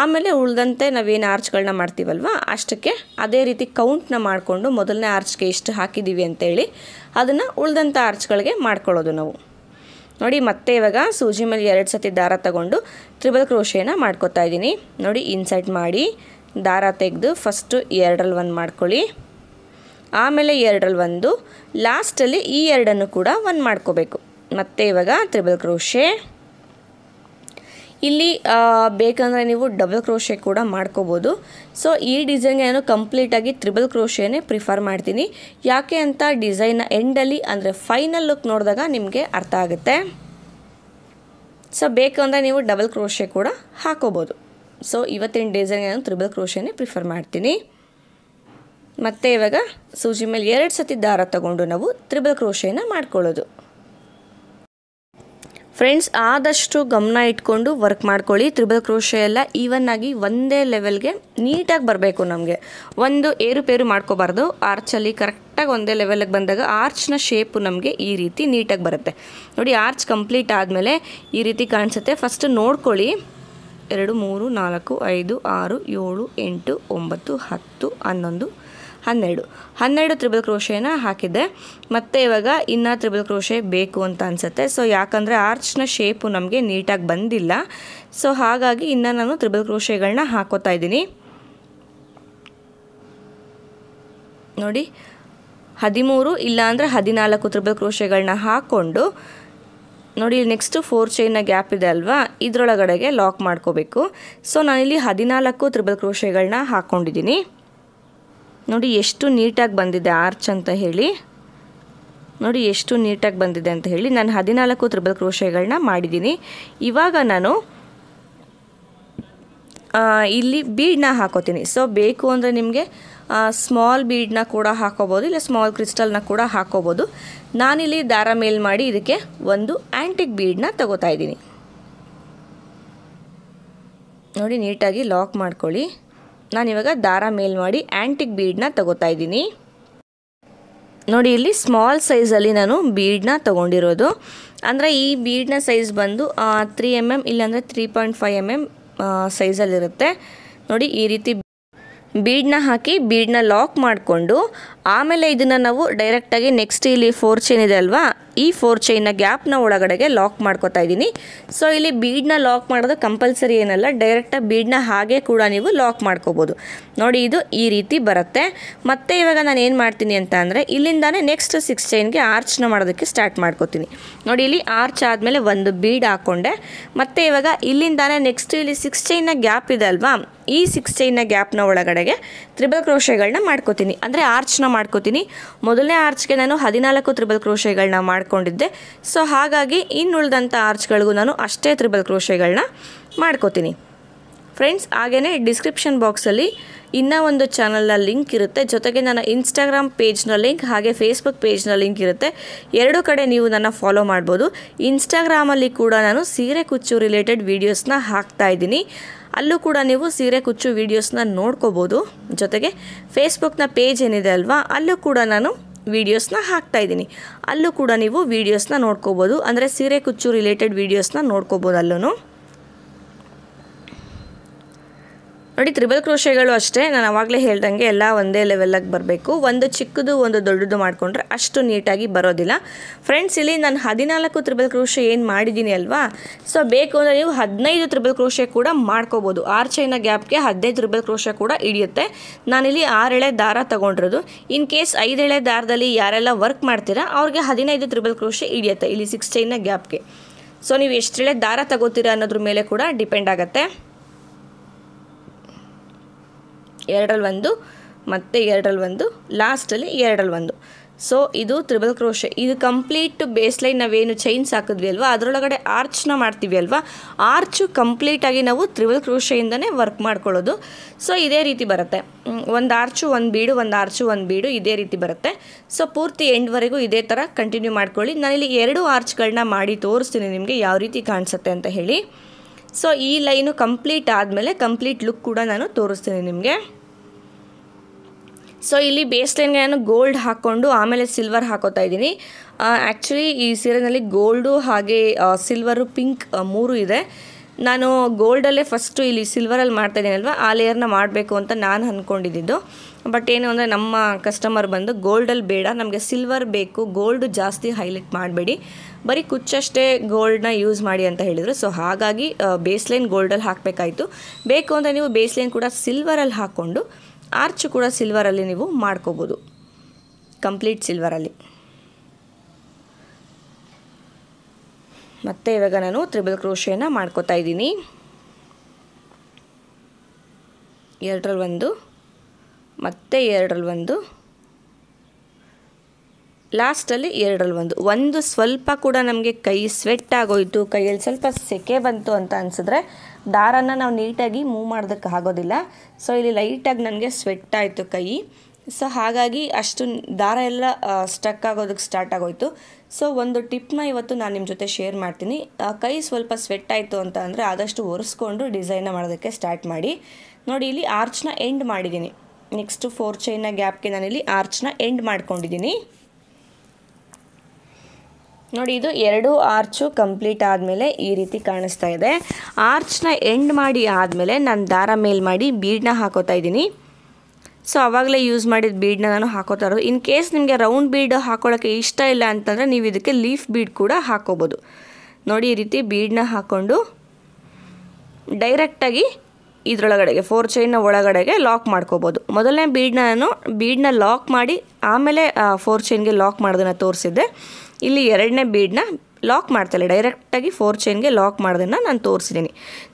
ಆಮೇಲೆ ಉಳ್ದಂತೆ ನಾವೇನು ಆರ್ಚ್ಗಳನ್ನ ಮಾಡ್ತೀವಲ್ವ ಅಷ್ಟಕ್ಕೆ ಅದೇ ರೀತಿ ಕೌಂಟ್ನ ಮಾಡಿಕೊಂಡು ಮೊದಲನೇ ಆರ್ಚ್ಗೆ ಎಷ್ಟು ಹಾಕಿದ್ದೀವಿ ಅಂತೇಳಿ ಅದನ್ನು ಉಳ್ದಂಥ ಆರ್ಚ್ಗಳಿಗೆ ಮಾಡ್ಕೊಳ್ಳೋದು ನಾವು ನೋಡಿ ಮತ್ತೆ ಇವಾಗ ಸೂಜಿ ಮೇಲೆ ಎರಡು ಸತಿ ದಾರ ತಗೊಂಡು ತ್ರಿಬಲ್ ಕ್ರೋಶೆಯನ್ನು ಮಾಡ್ಕೊತಾ ಇದ್ದೀನಿ ನೋಡಿ ಇನ್ಸೈಟ್ ಮಾಡಿ ದಾರ ತೆಗೆದು ಫಸ್ಟು ಎರಡರಲ್ಲಿ ಒಂದು ಮಾಡ್ಕೊಳ್ಳಿ ಆಮೇಲೆ ಎರಡರಲ್ಲಿ ಒಂದು ಲಾಸ್ಟಲ್ಲಿ ಈ ಎರಡನ್ನು ಕೂಡ ಒಂದು ಮಾಡ್ಕೋಬೇಕು ಮತ್ತೆ ಇವಾಗ ತ್ರಿಬಲ್ ಕ್ರೋಶೆ ಇಲ್ಲಿ ಬೇಕಂದರೆ ನೀವು ಡಬಲ್ ಕ್ರೋಶೆ ಕೂಡ ಮಾಡ್ಕೋಬೋದು ಸೊ ಈ ಡಿಸೈನ್ಗೆ ನಾನು ಕಂಪ್ಲೀಟಾಗಿ ತ್ರಿಬಲ್ ಕ್ರೋಶೆನೇ ಪ್ರಿಫರ್ ಮಾಡ್ತೀನಿ ಯಾಕೆ ಅಂತ ಡಿಸೈನ್ನ ಎಂಡಲ್ಲಿ ಅಂದರೆ ಫೈನಲ್ ಲುಕ್ ನೋಡಿದಾಗ ನಿಮಗೆ ಅರ್ಥ ಆಗುತ್ತೆ ಸೊ ಬೇಕಂದರೆ ನೀವು ಡಬಲ್ ಕ್ರೋಶೆ ಕೂಡ ಹಾಕೋಬೋದು ಸೊ ಇವತ್ತಿನ ಡಿಸೈನ್ಗೆ ನಾನು ತ್ರಿಬಲ್ ಕ್ರೋಶೆನೇ ಪ್ರಿಫರ್ ಮಾಡ್ತೀನಿ ಮತ್ತು ಇವಾಗ ಸೂಜಿ ಮೇಲೆ ಎರಡು ಸತಿ ದಾರ ತಗೊಂಡು ನಾವು ತ್ರಿಬಲ್ ಕ್ರೋಶೆಯನ್ನು ಮಾಡ್ಕೊಳ್ಳೋದು ಫ್ರೆಂಡ್ಸ್ ಆದಷ್ಟು ಗಮನ ಇಟ್ಕೊಂಡು ವರ್ಕ್ ಮಾಡ್ಕೊಳ್ಳಿ ತ್ರಿಬಲ್ ಕ್ರೋಶೆ ಎಲ್ಲ ಈವನ್ ಆಗಿ ಒಂದೇ ಲೆವೆಲ್ಗೆ ನೀಟಾಗಿ ಬರಬೇಕು ನಮಗೆ ಒಂದು ಏರುಪೇರು ಮಾಡ್ಕೋಬಾರ್ದು ಆರ್ಚಲ್ಲಿ ಕರೆಕ್ಟಾಗಿ ಒಂದೇ ಲೆವೆಲ್ಗೆ ಬಂದಾಗ ಆರ್ಚ್ನ ಶೇಪು ನಮಗೆ ಈ ರೀತಿ ನೀಟಾಗಿ ಬರುತ್ತೆ ನೋಡಿ ಆರ್ಚ್ ಕಂಪ್ಲೀಟ್ ಆದಮೇಲೆ ಈ ರೀತಿ ಕಾಣಿಸುತ್ತೆ ಫಸ್ಟ್ ನೋಡ್ಕೊಳ್ಳಿ ಎರಡು ಮೂರು ನಾಲ್ಕು ಐದು ಆರು ಏಳು ಎಂಟು ಒಂಬತ್ತು ಹತ್ತು ಹನ್ನೊಂದು ಹನ್ನೆರಡು ಹನ್ನೆರಡು ತ್ರಿಬಲ್ ಕ್ರೋಶೇನ ಹಾಕಿದ್ದೆ ಮತ್ತು ಇವಾಗ ಇನ್ನು ತ್ರಿಬಲ್ ಕ್ರೋಶೆ ಬೇಕು ಅಂತ ಅನಿಸುತ್ತೆ ಸೊ ಯಾಕಂದರೆ ಆರ್ಚ್ನ ಶೇಪು ನಮಗೆ ನೀಟಾಗಿ ಬಂದಿಲ್ಲ ಸೊ ಹಾಗಾಗಿ ಇನ್ನು ನಾನು ತ್ರಿಬಲ್ ಕ್ರೋಶೆಗಳನ್ನ ಹಾಕೋತಾ ಇದ್ದೀನಿ ನೋಡಿ ಹದಿಮೂರು ಇಲ್ಲಾಂದರೆ ಹದಿನಾಲ್ಕು ತ್ರಿಬಲ್ ಕ್ರೋಶೆಗಳನ್ನ ಹಾಕ್ಕೊಂಡು ನೋಡಿ ನೆಕ್ಸ್ಟು ಫೋರ್ ಚೈನ್ನ ಗ್ಯಾಪ್ ಇದೆ ಅಲ್ವಾ ಇದರೊಳಗಡೆಗೆ ಲಾಕ್ ಮಾಡ್ಕೋಬೇಕು ಸೊ ನಾನಿಲ್ಲಿ ಹದಿನಾಲ್ಕು ತ್ರಿಬಲ್ ಕ್ರೋಶೆಗಳನ್ನ ಹಾಕ್ಕೊಂಡಿದ್ದೀನಿ ನೋಡಿ ಎಷ್ಟು ನೀಟಾಗಿ ಬಂದಿದೆ ಆರ್ಚ್ ಅಂತ ಹೇಳಿ ನೋಡಿ ಎಷ್ಟು ನೀಟಾಗಿ ಬಂದಿದೆ ಅಂತ ಹೇಳಿ ನಾನು ಹದಿನಾಲ್ಕು ತ್ರಿಬಲ್ ಕ್ರೋಶೆಗಳನ್ನ ಮಾಡಿದ್ದೀನಿ ಇವಾಗ ನಾನು ಇಲ್ಲಿ ಬೀಡನ್ನ ಹಾಕೋತೀನಿ ಸೊ ಬೇಕು ಅಂದರೆ ನಿಮಗೆ ಸ್ಮಾಲ್ ಬೀಡನ್ನ ಕೂಡ ಹಾಕೋಬೋದು ಇಲ್ಲ ಸ್ಮಾಲ್ ಕ್ರಿಸ್ಟಲ್ನ ಕೂಡ ಹಾಕೋಬೋದು ನಾನಿಲ್ಲಿ ದಾರ ಮೇಲ್ ಮಾಡಿ ಇದಕ್ಕೆ ಒಂದು ಆ್ಯಂಟಿಕ್ ಬೀಡನ್ನ ತಗೋತಾ ಇದ್ದೀನಿ ನೋಡಿ ನೀಟಾಗಿ ಲಾಕ್ ಮಾಡ್ಕೊಳ್ಳಿ ನಾನಿವಾಗ ದಾರ ಮೇಲ್ ಮಾಡಿ ಆ್ಯಂಟಿಕ್ ಬೀಡನ್ನ ತಗೋತಾ ಇದ್ದೀನಿ ನೋಡಿ ಇಲ್ಲಿ ಸ್ಮಾಲ್ ಸೈಜಲ್ಲಿ ನಾನು ಬೀಡನ್ನ ತೊಗೊಂಡಿರೋದು ಅಂದರೆ ಈ ಬೀಡನ್ನ ಸೈಜ್ ಬಂದು ತ್ರೀ ಎಮ್ ಎಮ್ ಇಲ್ಲಾಂದರೆ three point five M M ಸೈಜಲ್ಲಿರುತ್ತೆ ನೋಡಿ ಈ ರೀತಿ ಬೀಡನ್ನ ಹಾಕಿ ಬೀಡನ್ನ ಲಾಕ್ ಮಾಡಿಕೊಂಡು ಆಮೇಲೆ ಇದನ್ನು ನಾವು ಡೈರೆಕ್ಟಾಗಿ ನೆಕ್ಸ್ಟ್ ಇಲ್ಲಿ ಫೋರ್ ಚೈನ್ ಇದೆ ಅಲ್ವಾ ಈ ಫೋರ್ ಚೈನ್ನ ಗ್ಯಾಪ್ನ ಒಳಗಡೆಗೆ ಲಾಕ್ ಮಾಡ್ಕೋತಾ ಇದ್ದೀನಿ ಸೊ ಇಲ್ಲಿ ಬೀಡನ್ನ ಲಾಕ್ ಮಾಡೋದು ಕಂಪಲ್ಸರಿ ಏನಲ್ಲ ಡೈರೆಕ್ಟಾಗಿ ಬೀಡನ್ನ ಹಾಗೆ ಕೂಡ ನೀವು ಲಾಕ್ ಮಾಡ್ಕೋಬೋದು ನೋಡಿ ಇದು ಈ ರೀತಿ ಬರುತ್ತೆ ಮತ್ತು ಇವಾಗ ನಾನು ಏನು ಮಾಡ್ತೀನಿ ಅಂತ ಅಂದರೆ ಇಲ್ಲಿಂದಾನೆ ನೆಕ್ಸ್ಟ್ ಸಿಕ್ಸ್ ಚೈನ್ಗೆ ಆರ್ಚ್ನ ಮಾಡೋದಕ್ಕೆ ಸ್ಟಾರ್ಟ್ ಮಾಡ್ಕೋತೀನಿ ನೋಡಿ ಇಲ್ಲಿ ಆರ್ಚ್ ಆದಮೇಲೆ ಒಂದು ಬೀಡ್ ಹಾಕ್ಕೊಂಡೆ ಮತ್ತು ಇವಾಗ ಇಲ್ಲಿಂದಾನೆ ನೆಕ್ಸ್ಟ್ ಇಲ್ಲಿ ಸಿಕ್ಸ್ ಚೈನ್ನ ಗ್ಯಾಪ್ ಇದೆ ಅಲ್ವಾ ಈ ಸಿಕ್ಸ್ ಚೈನ್ನ ಗ್ಯಾಪ್ನ ಒಳಗಡೆಗೆ ತ್ರಿಬಲ್ ಕ್ರೋಶೆಗಳನ್ನ ಮಾಡ್ಕೋತೀನಿ ಅಂದರೆ ಆರ್ಚ್ನ ಮಾಡ್ಕೋತೀನಿ ಮೊದಲನೇ ಆರ್ಚ್ಗೆ ನಾನು ಹದಿನಾಲ್ಕು ತ್ರಿಬಲ್ ಕ್ರೋಶೆಗಳನ್ನ ಮಾಡ್ಕೊಂಡಿದ್ದೆ ಸೊ ಹಾಗಾಗಿ ಇನ್ನುಳಿದಂಥ ಆರ್ಚ್ಗಳಿಗೂ ನಾನು ಅಷ್ಟೇ ತ್ರಿಬಲ್ ಕ್ರೋಶೆಗಳನ್ನ ಮಾಡ್ಕೋತೀನಿ ಫ್ರೆಂಡ್ಸ್ ಹಾಗೆಯೇ ಡಿಸ್ಕ್ರಿಪ್ಷನ್ ಬಾಕ್ಸಲ್ಲಿ ಇನ್ನೂ ಒಂದು ಚಾನಲ್ನ ಲಿಂಕ್ ಇರುತ್ತೆ ಜೊತೆಗೆ ನನ್ನ ಇನ್ಸ್ಟಾಗ್ರಾಮ್ ಪೇಜ್ನ ಲಿಂಕ್ ಹಾಗೆ ಫೇಸ್ಬುಕ್ ಪೇಜ್ನ ಲಿಂಕ್ ಇರುತ್ತೆ ಎರಡು ಕಡೆ ನೀವು ನನ್ನ ಫಾಲೋ ಮಾಡ್ಬೋದು ಇನ್ಸ್ಟಾಗ್ರಾಮಲ್ಲಿ ಕೂಡ ನಾನು ಸೀರೆ ಕುಚ್ಚು ರಿಲೇಟೆಡ್ ವೀಡಿಯೋಸ್ನ ಹಾಕ್ತಾ ಇದ್ದೀನಿ ಅಲ್ಲೂ ಕೂಡ ನೀವು ಸೀರೆ ಕುಚ್ಚು ವೀಡಿಯೋಸ್ನ ನೋಡ್ಕೋಬೋದು ಜೊತೆಗೆ ಫೇಸ್ಬುಕ್ನ ಪೇಜ್ ಏನಿದೆ ಅಲ್ವಾ ಅಲ್ಲೂ ಕೂಡ ನಾನು ವೀಡಿಯೋಸ್ನ ಹಾಕ್ತಾಯಿದ್ದೀನಿ ಅಲ್ಲೂ ಕೂಡ ನೀವು ವೀಡಿಯೋಸ್ನ ನೋಡ್ಕೋಬೋದು ಅಂದರೆ ಸೀರೆ ಕುಚ್ಚು ರಿಲೇಟೆಡ್ ವೀಡಿಯೋಸ್ನ ನೋಡ್ಕೋಬೋದು ಅಲ್ಲೂ ನೋಡಿ ತ್ರಿಬಲ್ ಕ್ರೋಶೆಗಳು ಅಷ್ಟೇ ನಾನು ಆವಾಗಲೇ ಹೇಳ್ದಂಗೆ ಎಲ್ಲ ಒಂದೇ ಲೆವೆಲಾಗಿ ಬರಬೇಕು ಒಂದು ಚಿಕ್ಕದು ಒಂದು ದೊಡ್ಡದು ಮಾಡಿಕೊಂಡ್ರೆ ಅಷ್ಟು ನೀಟಾಗಿ ಬರೋದಿಲ್ಲ ಫ್ರೆಂಡ್ಸ್ ಇಲ್ಲಿ ನಾನು ಹದಿನಾಲ್ಕು ತ್ರಿಬಲ್ ಕ್ರೋಶೆ ಏನು ಮಾಡಿದ್ದೀನಿ ಅಲ್ವಾ ಸೊ ಬೇಕು ಅಂದರೆ ನೀವು ಹದಿನೈದು ತ್ರಿಬಲ್ ಕ್ರೋಶೆ ಕೂಡ ಮಾಡ್ಕೋಬೋದು ಆರು ಚೈನ ಗ್ಯಾಪ್ಗೆ ಹದಿನೈದು ತ್ರಿಬಲ್ ಕ್ರೋಶೆ ಕೂಡ ಹಿಡಿಯುತ್ತೆ ನಾನಿಲ್ಲಿ ಆರೆಳೆ ದಾರ ತೊಗೊಂಡಿರೋದು ಇನ್ ಕೇಸ್ ಐದು ಎಳೆ ದಾರದಲ್ಲಿ ಯಾರೆಲ್ಲ ವರ್ಕ್ ಮಾಡ್ತೀರಾ ಅವ್ರಿಗೆ ಹದಿನೈದು ತ್ರಿಬಲ್ ಕ್ರೋಶೆ ಹಿಡಿಯುತ್ತೆ ಇಲ್ಲಿ ಸಿಕ್ಸ್ ಚೈನ ಗ್ಯಾಪ್ಗೆ ಸೊ ನೀವು ಎಷ್ಟೆಳೆ ದಾರ ತಗೋತೀರಾ ಅನ್ನೋದ್ರ ಮೇಲೆ ಕೂಡ ಡಿಪೆಂಡ್ ಆಗುತ್ತೆ ಎರಡರಲ್ಲಿ ಒಂದು ಮತ್ತು ಎರಡರಲ್ಲಿ ಒಂದು ಲಾಸ್ಟಲ್ಲಿ ಎರಡರಲ್ಲಿ ಒಂದು ಸೊ ಇದು ತ್ರಿಬಲ್ ಕ್ರೋಶೆ ಇದು ಕಂಪ್ಲೀಟ್ ಬೇಸ್ ಲೈನ್ ನಾವೇನು ಚೈನ್ಸ್ ಹಾಕಿದ್ವಿ ಅಲ್ವಾ ಅದರೊಳಗಡೆ ಆರ್ಚ್ನ ಮಾಡ್ತೀವಿ ಅಲ್ವಾ ಆರ್ಚು ಕಂಪ್ಲೀಟಾಗಿ ನಾವು ತ್ರಿಬಲ್ ಕ್ರೋಶೆಯಿಂದನೇ ವರ್ಕ್ ಮಾಡ್ಕೊಳ್ಳೋದು ಸೊ ಇದೇ ರೀತಿ ಬರುತ್ತೆ ಒಂದು ಆರ್ಚು ಒಂದು ಬೀಡು ಒಂದು ಆರ್ಚು ಒಂದು ಬೀಡು ಇದೇ ರೀತಿ ಬರುತ್ತೆ ಸೊ ಪೂರ್ತಿ ಎಂಡ್ವರೆಗೂ ಇದೇ ಥರ ಕಂಟಿನ್ಯೂ ಮಾಡ್ಕೊಳ್ಳಿ ನಾನಿಲ್ಲಿ ಎರಡು ಆರ್ಚ್ಗಳನ್ನ ಮಾಡಿ ತೋರಿಸ್ತೀನಿ ನಿಮಗೆ ಯಾವ ರೀತಿ ಕಾಣಿಸುತ್ತೆ ಅಂತ ಹೇಳಿ ಸೊ ಈ ಲೈನು ಕಂಪ್ಲೀಟ್ ಆದಮೇಲೆ ಕಂಪ್ಲೀಟ್ ಲುಕ್ ಕೂಡ ನಾನು ತೋರಿಸ್ತೀನಿ ನಿಮಗೆ ಸೊ ಇಲ್ಲಿ ಬೇಸ್ ಲೈನ್ಗೆ ನಾನು ಗೋಲ್ಡ್ ಹಾಕ್ಕೊಂಡು ಆಮೇಲೆ ಸಿಲ್ವರ್ ಹಾಕೋತಾ ಇದ್ದೀನಿ ಆ್ಯಕ್ಚುಲಿ ಈ ಸೀರೆನಲ್ಲಿ ಗೋಲ್ಡು ಹಾಗೆ ಸಿಲ್ವರು ಪಿಂಕ್ ಮೂರು ಇದೆ ನಾನು ಗೋಲ್ಡಲ್ಲೇ ಫಸ್ಟು ಇಲ್ಲಿ ಸಿಲ್ವರಲ್ಲಿ ಮಾಡ್ತಾಯಿದ್ದೀನಲ್ವ ಆ ಲೇಯರ್ನ ಮಾಡಬೇಕು ಅಂತ ನಾನು ಅಂದ್ಕೊಂಡಿದ್ದು ಬಟ್ ಏನು ಅಂದರೆ ನಮ್ಮ ಕಸ್ಟಮರ್ ಬಂದು ಗೋಲ್ಡಲ್ಲಿ ಬೇಡ ನಮಗೆ ಸಿಲ್ವರ್ ಬೇಕು ಗೋಲ್ಡು ಜಾಸ್ತಿ ಹೈಲೈಟ್ ಮಾಡಬೇಡಿ ಬರೀ ಕುಚ್ಚಷ್ಟೇ ಗೋಲ್ಡ್ನ ಯೂಸ್ ಮಾಡಿ ಅಂತ ಹೇಳಿದರು ಸೊ ಹಾಗಾಗಿ ಬೇಸ್ಲೈನ್ ಗೋಲ್ಡಲ್ಲಿ ಹಾಕಬೇಕಾಯಿತು ಬೇಕು ಅಂದರೆ ನೀವು ಬೇಸ್ಲೈನ್ ಕೂಡ ಸಿಲ್ವರಲ್ಲಿ ಹಾಕ್ಕೊಂಡು ಆರ್ಚ್ ಕೂಡ ಸಿಲ್ವರಲ್ಲಿ ನೀವು ಮಾಡ್ಕೋಬೋದು ಕಂಪ್ಲೀಟ್ ಸಿಲ್ವರಲ್ಲಿ ಮತ್ತೆ ಇವಾಗ ನಾನು ತ್ರಿಬಲ್ ಕ್ರೋಶೇನ ಮಾಡ್ಕೋತಾ ಇದ್ದೀನಿ ಎರಡರಲ್ಲಿ ಒಂದು ಮತ್ತೆ ಎರಡರಲ್ಲಿ ಒಂದು ಲಾಸ್ಟಲ್ಲಿ ಎರಡರಲ್ಲಿ ಒಂದು ಒಂದು ಸ್ವಲ್ಪ ಕೂಡ ನಮಗೆ ಕೈ ಸ್ವೆಟ್ ಆಗೋಯಿತು ಕೈಯಲ್ಲಿ ಸ್ವಲ್ಪ ಸೆಕೆ ಬಂತು ಅಂತ ಅನಿಸಿದ್ರೆ ದಾರನ ನಾವು ನೀಟಾಗಿ ಮೂವ್ ಮಾಡೋದಕ್ಕೆ ಆಗೋದಿಲ್ಲ ಸೊ ಇಲ್ಲಿ ಲೈಟಾಗಿ ನನಗೆ ಸ್ವೆಟ್ ಆಯಿತು ಕೈ ಸೊ ಹಾಗಾಗಿ ಅಷ್ಟು ದಾರ ಎಲ್ಲ ಸ್ಟಕ್ ಆಗೋದಕ್ಕೆ ಸ್ಟಾರ್ಟ್ ಆಗೋಯಿತು ಸೊ ಒಂದು ಟಿಪ್ನ ಇವತ್ತು ನಾನು ನಿಮ್ಮ ಜೊತೆ ಶೇರ್ ಮಾಡ್ತೀನಿ ಕೈ ಸ್ವಲ್ಪ ಸ್ವೆಟ್ ಆಯಿತು ಅಂತ ಅಂದರೆ ಆದಷ್ಟು ಒರೆಸ್ಕೊಂಡು ಡಿಸೈನ್ ಮಾಡೋದಕ್ಕೆ ಸ್ಟಾರ್ಟ್ ಮಾಡಿ ನೋಡಿ ಇಲ್ಲಿ ಆರ್ಚ್ನ ಎಂಡ್ ಮಾಡಿದ್ದೀನಿ ನೆಕ್ಸ್ಟು ಫೋರ್ ಚೈನ ಗ್ಯಾಪ್ಗೆ ನಾನಿಲ್ಲಿ ಆರ್ಚ್ನ ಎಂಡ್ ಮಾಡ್ಕೊಂಡಿದ್ದೀನಿ ನೋಡಿ ಇದು ಎರಡು ಆರ್ಚು ಕಂಪ್ಲೀಟ್ ಆದಮೇಲೆ ಈ ರೀತಿ ಕಾಣಿಸ್ತಾ ಇದೆ ಆರ್ಚ್ನ ಎಂಡ್ ಮಾಡಿ ಆದಮೇಲೆ ನಾನು ದಾರ ಮೇಲ್ ಮಾಡಿ ಬೀಡನ್ನ ಹಾಕೋತಾ ಇದ್ದೀನಿ ಸೊ ಆವಾಗಲೇ ಯೂಸ್ ಮಾಡಿದ ಬೀಡನ್ನ ನಾನು ಹಾಕೋತಾ ಇರೋದು ಇನ್ ಕೇಸ್ ನಿಮಗೆ ರೌಂಡ್ ಬೀಡ್ ಹಾಕೊಳ್ಳೋಕ್ಕೆ ಇಷ್ಟ ಇಲ್ಲ ಅಂತಂದರೆ ನೀವು ಇದಕ್ಕೆ ಲೀಫ್ ಬೀಡ್ ಕೂಡ ಹಾಕೋಬೋದು ನೋಡಿ ಈ ರೀತಿ ಬೀಡನ್ನ ಹಾಕ್ಕೊಂಡು ಡೈರೆಕ್ಟಾಗಿ ಇದರೊಳಗಡೆಗೆ ಫೋರ್ ಚೈನ್ನ ಒಳಗಡೆಗೆ ಲಾಕ್ ಮಾಡ್ಕೋಬೋದು ಮೊದಲನೇ ಬೀಡನ್ನ ನಾನು ಬೀಡನ್ನ ಲಾಕ್ ಮಾಡಿ ಆಮೇಲೆ ಫೋರ್ ಚೈನ್ಗೆ ಲಾಕ್ ಮಾಡೋದನ್ನು ತೋರಿಸಿದ್ದೆ ಇಲ್ಲಿ ಎರಡನೇ ಬೀಡ್ನ ಲಾಕ್ ಮಾಡ್ತಾಳೆ ಡೈರೆಕ್ಟಾಗಿ ಫೋರ್ ಚೈನ್ಗೆ ಲಾಕ್ ಮಾಡೋದನ್ನು ನಾನು ತೋರಿಸಿದ್ದೀನಿ